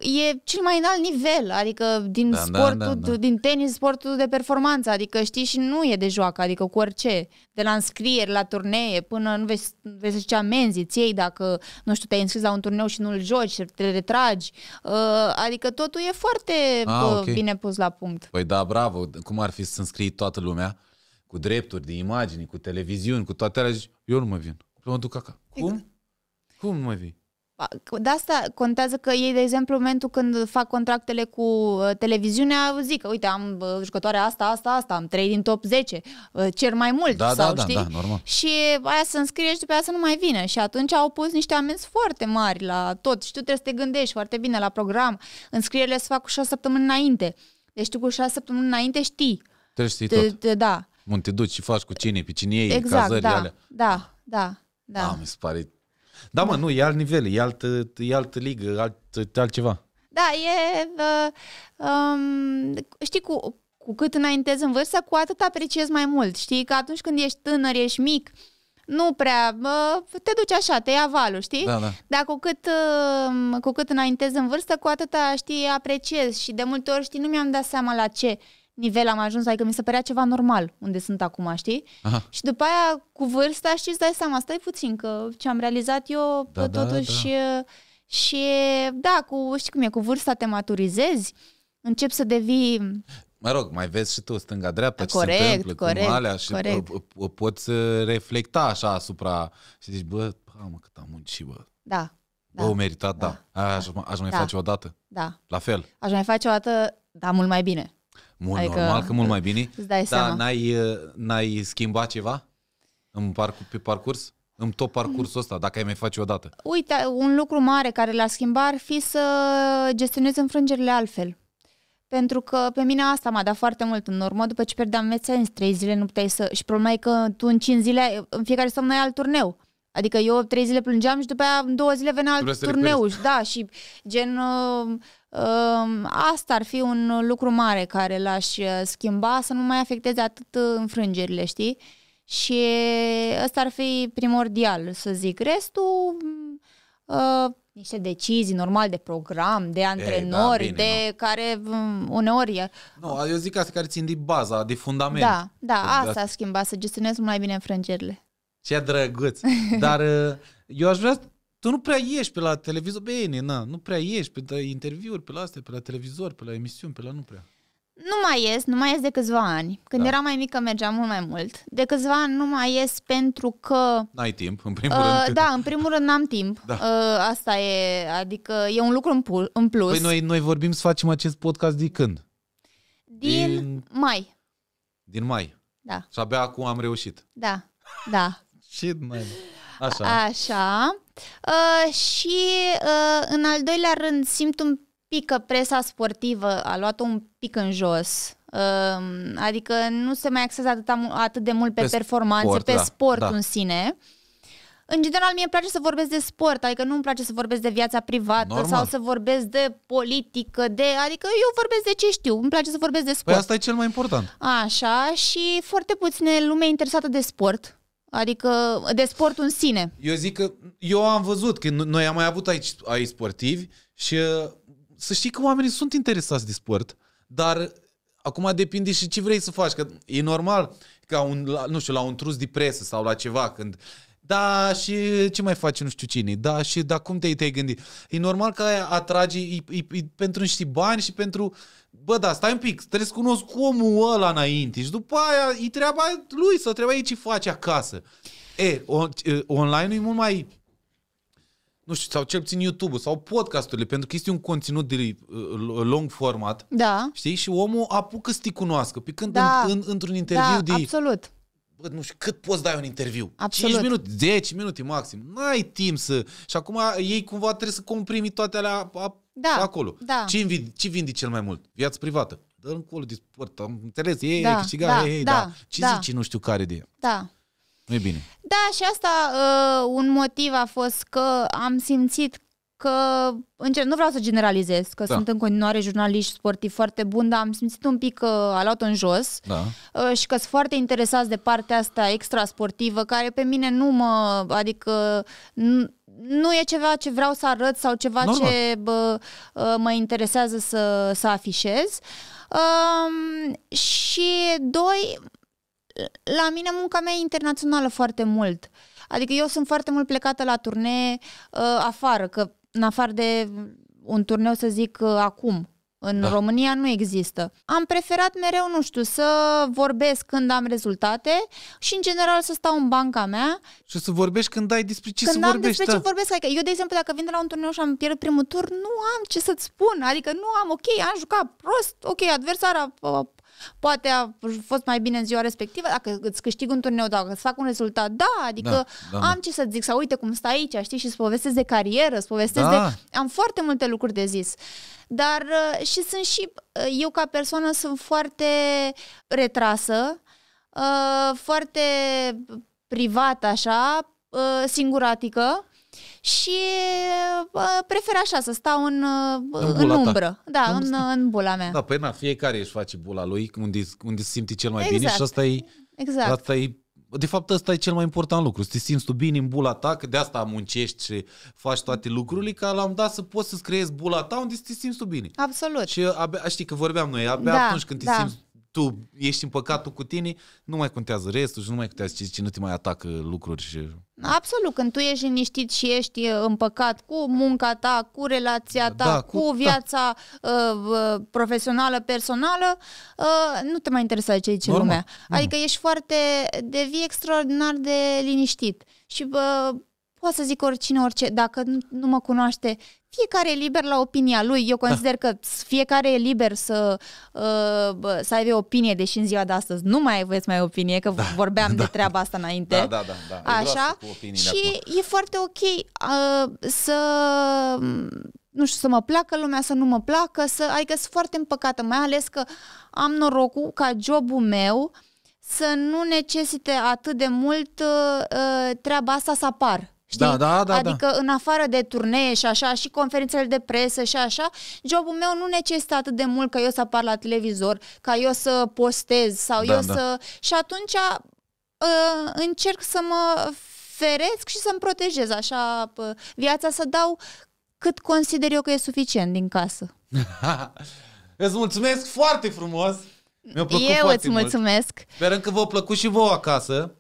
e cel mai înalt nivel, adică din da, da sportul, da, da, da. din tenis, sportul de performanță, adică știi și nu e de joacă, adică cu orice, de la înscrieri, la turnee, până nu vezi, vezi ce amenzi îți iei dacă, nu știu, te-ai înscris la un turneu și nu-l joci, te retragi, uh, adică totul e foarte A, ah, bă, uh, okay. bine pus la punct. Păi da, bravo, cum ar fi să înscrii toată lumea cu drepturi de imagini, cu televiziuni, cu toate alea, eu nu mă vin, eu mă duc acasă. Cum? Cum nu mă vii? De asta contează că ei, de exemplu, în momentul când fac contractele cu uh, televiziunea, zic că, uite, am uh, jucătoarea asta, asta, asta, am trei din top 10, uh, cer mai mult, da, sau, da, da știi? Da, da, normal. Și aia să înscrie și după aia să nu mai vină. Și atunci au pus niște amenzi foarte mari la tot. Și tu trebuie să te gândești foarte bine la program. Înscrierile se fac cu șase săptămâni înainte. Deci tu cu șase săptămâni înainte știi. Trebuie să știi te, tot. Te, da. mă te duci și faci cu cine, pe cine ei, exact, cazările da, alea. Da, da, da. Am, mi se pare da, mă, nu, e alt nivel, e altă, e altă ligă, alt, altceva. Da, e... Uh, um, știi, cu, cu cât înaintezi în vârstă, cu atât apreciezi mai mult. Știi că atunci când ești tânăr, ești mic, nu prea, uh, te duci așa, te ia valul, știi? Da, da. Dar cu cât, uh, cu cât înaintezi în vârstă, cu atât, știi, apreciezi și de multe ori, știi, nu mi-am dat seama la ce nivel am ajuns, adică mi se părea ceva normal unde sunt acum, știi? Aha. Și după aia, cu vârsta, știi, îți dai seama, stai puțin, că ce am realizat eu, da, da totuși... Da, da. Și da, cu, știi cum e, cu vârsta te maturizezi, încep să devii... Mă rog, mai vezi și tu stânga-dreapta ce corect, se întâmplă corect, cu alea și uh, corect. Uh, uh, poți reflecta așa asupra și zici, bă, mă, cât am muncit, bă. Da. Bă, da, meritat, da. da. Aș, aș mai da, face o dată. Da. La fel. Aș mai face o dată, da, mult mai bine. Mult adică, normal, că mult mai bine. Dar seama. n-ai, uh, n-ai schimbat ceva în parc- pe parcurs? În tot parcursul ăsta, dacă ai mai face o dată. Uite, un lucru mare care l-a schimbat ar fi să gestionez înfrângerile altfel. Pentru că pe mine asta m-a dat foarte mult în urmă. După ce pierdeam meța în 3 zile, nu puteai să... Și problema e că tu în 5 zile, în fiecare săptămână ai alt turneu. Adică eu 3 zile plângeam și după aia 2 zile venea alt turneu. Da, și gen... Uh, Asta ar fi un lucru mare care l-aș uh, schimba, să nu mai afecteze atât uh, înfrângerile, știi? Și ăsta ar fi primordial, să zic. Restul, uh, niște decizii normal de program, de da, antrenori, Ei, da, bine, de nu. care um, uneori e... Nu, eu zic asta care țin de baza, de fundament. Da, da, exact. asta a schimbat, să gestionez mai bine înfrângerile. Ce drăguț! Dar uh, eu aș vrea tu nu prea ieși pe la televizor, bine, na, nu prea ieși pe interviuri, pe la astea, pe la televizor, pe la emisiuni, pe la nu prea. Nu mai ies, nu mai ies de câțiva ani. Când da. eram mai mică mergeam mult mai mult. De câțiva ani nu mai ies pentru că... N-ai timp, în primul uh, rând. Da, în primul rând n-am timp. Da. Uh, asta e, adică e un lucru în, în plus. Păi noi, noi vorbim să facem acest podcast de când? Din, din... mai. Din mai. Da. Și abia acum am reușit. Da, da. Și [LAUGHS] mai. Așa. Așa. Uh, și uh, în al doilea rând simt un pic că presa sportivă a luat-o un pic în jos. Uh, adică nu se mai axează atât, atât de mult pe, pe performanțe, sport, pe da, da. în sine. În general, mie îmi place să vorbesc de sport, adică nu îmi place să vorbesc de viața privată Normal. sau să vorbesc de politică, de, adică eu vorbesc de ce știu, îmi place să vorbesc de păi sport. Păi asta e cel mai important. Așa, și foarte puține lume interesată de sport Adică de sport în sine. Eu zic că eu am văzut că noi am mai avut aici aici sportivi și uh, să știi că oamenii sunt interesați de sport, dar acum depinde și ce vrei să faci, că e normal ca un, la, nu știu, la un trus de presă sau la ceva când da, și ce mai faci nu știu cine, da, și da, cum te-ai, te gândit? E normal că aia atrage e, e, e pentru niște bani și pentru bă, da, stai un pic, trebuie să cunosc omul ăla înainte și după aia e treaba lui sau treaba ei ce face acasă. E, on, online-ul e mult mai nu știu, sau cel puțin YouTube-ul sau podcasturile, pentru că este un conținut de uh, long format. Da. Știi? Și omul apucă să te cunoască. Pe când da. în, în, într-un interviu da, de absolut bă, nu știu, cât poți dai un interviu? Absolut. 5 minute, 10 minute maxim. N-ai timp să... Și acum ei cumva trebuie să comprimi toate alea a, da, acolo. Da. Ce, invidi, ce vindi cel mai mult? Viața privată. Dă colo de sport, am înțeles, ei, da, da ei, da, ei, da. da. Ce da. zici nu știu care de Da. Nu e bine. Da, și asta uh, un motiv a fost că am simțit că încerc, nu vreau să generalizez, că da. sunt în continuare jurnaliști sportivi foarte buni, dar am simțit un pic că uh, a luat în jos da. Uh, și că sunt foarte interesați de partea asta extrasportivă, care pe mine nu mă, adică nu e ceva ce vreau să arăt sau ceva Normal. ce bă, uh, mă interesează să, să afișez. Um, și doi, la mine munca mea e internațională foarte mult. Adică eu sunt foarte mult plecată la turnee uh, afară, că în afară de un turneu, să zic, uh, acum, în da. România nu există. Am preferat mereu, nu știu, să vorbesc când am rezultate și, în general, să stau în banca mea. Și să vorbești când ai despre ce când să vorbești. Când am despre da. ce vorbesc. Adică eu, de exemplu, dacă vin de la un turneu și am pierdut primul tur, nu am ce să-ți spun. Adică nu am, ok, am jucat prost, ok, adversara a uh, poate a fost mai bine în ziua respectivă, dacă îți câștig un turneu, dacă îți fac un rezultat, da, adică da, da, am da. ce să zic, sau uite cum stai aici, știi, și îți povestesc de carieră, îți povestesc da. de... Am foarte multe lucruri de zis. Dar uh, și sunt și, uh, eu ca persoană sunt foarte retrasă, uh, foarte privată așa, singuratică și prefer așa, să stau în, uh, în, în umbră. Ta. Da, în, în bula mea. Da, păi na, fiecare își face bula lui, unde, unde se simte cel mai exact. bine și exact. asta e... Exact. Asta e de fapt, ăsta e cel mai important lucru, să te simți tu bine în bula ta, că de asta muncești și faci toate lucrurile, ca la un dat să poți să-ți creezi bula ta unde să te simți tu bine. Absolut. Și abia, știi că vorbeam noi, abia da, atunci când te da. simți tu ești în păcatul cu tine, nu mai contează restul și nu mai contează cine ce nu te mai atacă lucruri și Absolut, când tu ești liniștit și ești împăcat cu munca ta, cu relația da, ta, da, cu, cu viața da. uh, profesională, personală, uh, nu te mai interesează ce zice lumea. Mm. Adică ești foarte, devii extraordinar de liniștit. Și uh, poate să zic oricine, orice, dacă nu mă cunoaște, fiecare e liber la opinia lui. Eu da. consider că fiecare e liber să, uh, să aibă opinie, deși în ziua de astăzi nu mai aveți mai opinie, că [LAUGHS] da, vorbeam da, de treaba asta înainte. Da, da, da. da. Așa. Și acum. e foarte ok uh, să mm, nu știu, să mă placă lumea, să nu mă placă, să, adică sunt foarte împăcată, mai ales că am norocul ca jobul meu să nu necesite atât de mult uh, uh treaba asta să apar. Da, Știi? Da, da, da, adică da. în afară de turnee și așa, și conferințele de presă și așa, jobul meu nu necesită atât de mult ca eu să apar la televizor, ca eu să postez sau da, eu da. să... Și atunci uh, încerc să mă feresc și să-mi protejez așa uh, viața, să dau cât consider eu că e suficient din casă. [LAUGHS] Îți mulțumesc foarte frumos! Mi-a plăcut eu îți mulțumesc! Mult. Sperăm că v-a plăcut și vouă acasă.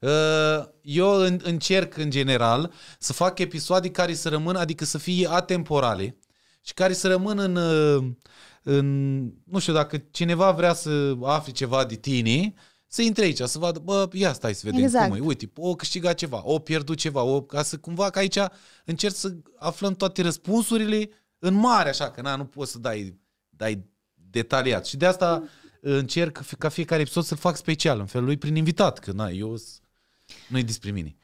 Uh, eu încerc în general să fac episoade care să rămână, adică să fie atemporale și care să rămână în, uh, în nu știu, dacă cineva vrea să afli ceva de tine, să intre aici, să vadă, bă, ia stai să vedem exact. cum e, uite, o câștiga ceva, o pierdut ceva, o, ca să cumva că aici încerc să aflăm toate răspunsurile în mare, așa, că na, nu poți să dai, dai detaliat. Și de asta încerc ca fiecare episod să-l fac special, în felul lui, prin invitat, că na, eu sunt nu-i despre mine.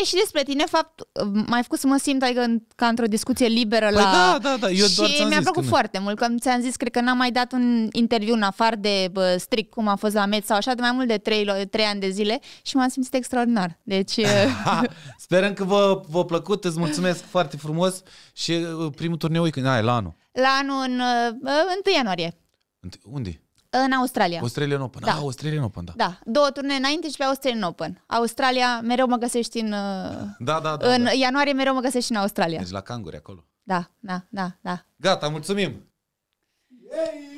E și despre tine, fapt, Mai făcut să mă simt adică, ca într-o discuție liberă păi la... da, da, da, eu și mi-a plăcut foarte mult, că ți-am zis, cred că n-am mai dat un interviu în afară de bă, strict cum a fost la Met sau așa, de mai mult de 3, 3 ani de zile și m-am simțit extraordinar. Deci... [LAUGHS] Eh, [LAUGHS] sperăm că vă, a plăcut, îți mulțumesc foarte frumos și eh, primul turneu e când? Ai, la anul. La anul în, eh, în 1 ianuarie. Unde? În Australia. Australian Open. Da. Ah, Australian Open, da. Da. Două turnee înainte și pe Australian Open. Australia, mereu mă găsești în... [LAUGHS] Da, da, da. În da. ianuarie mereu mă găsești în Australia. Deci la canguri acolo. Da, da, da, da. Gata, mulțumim! Yay!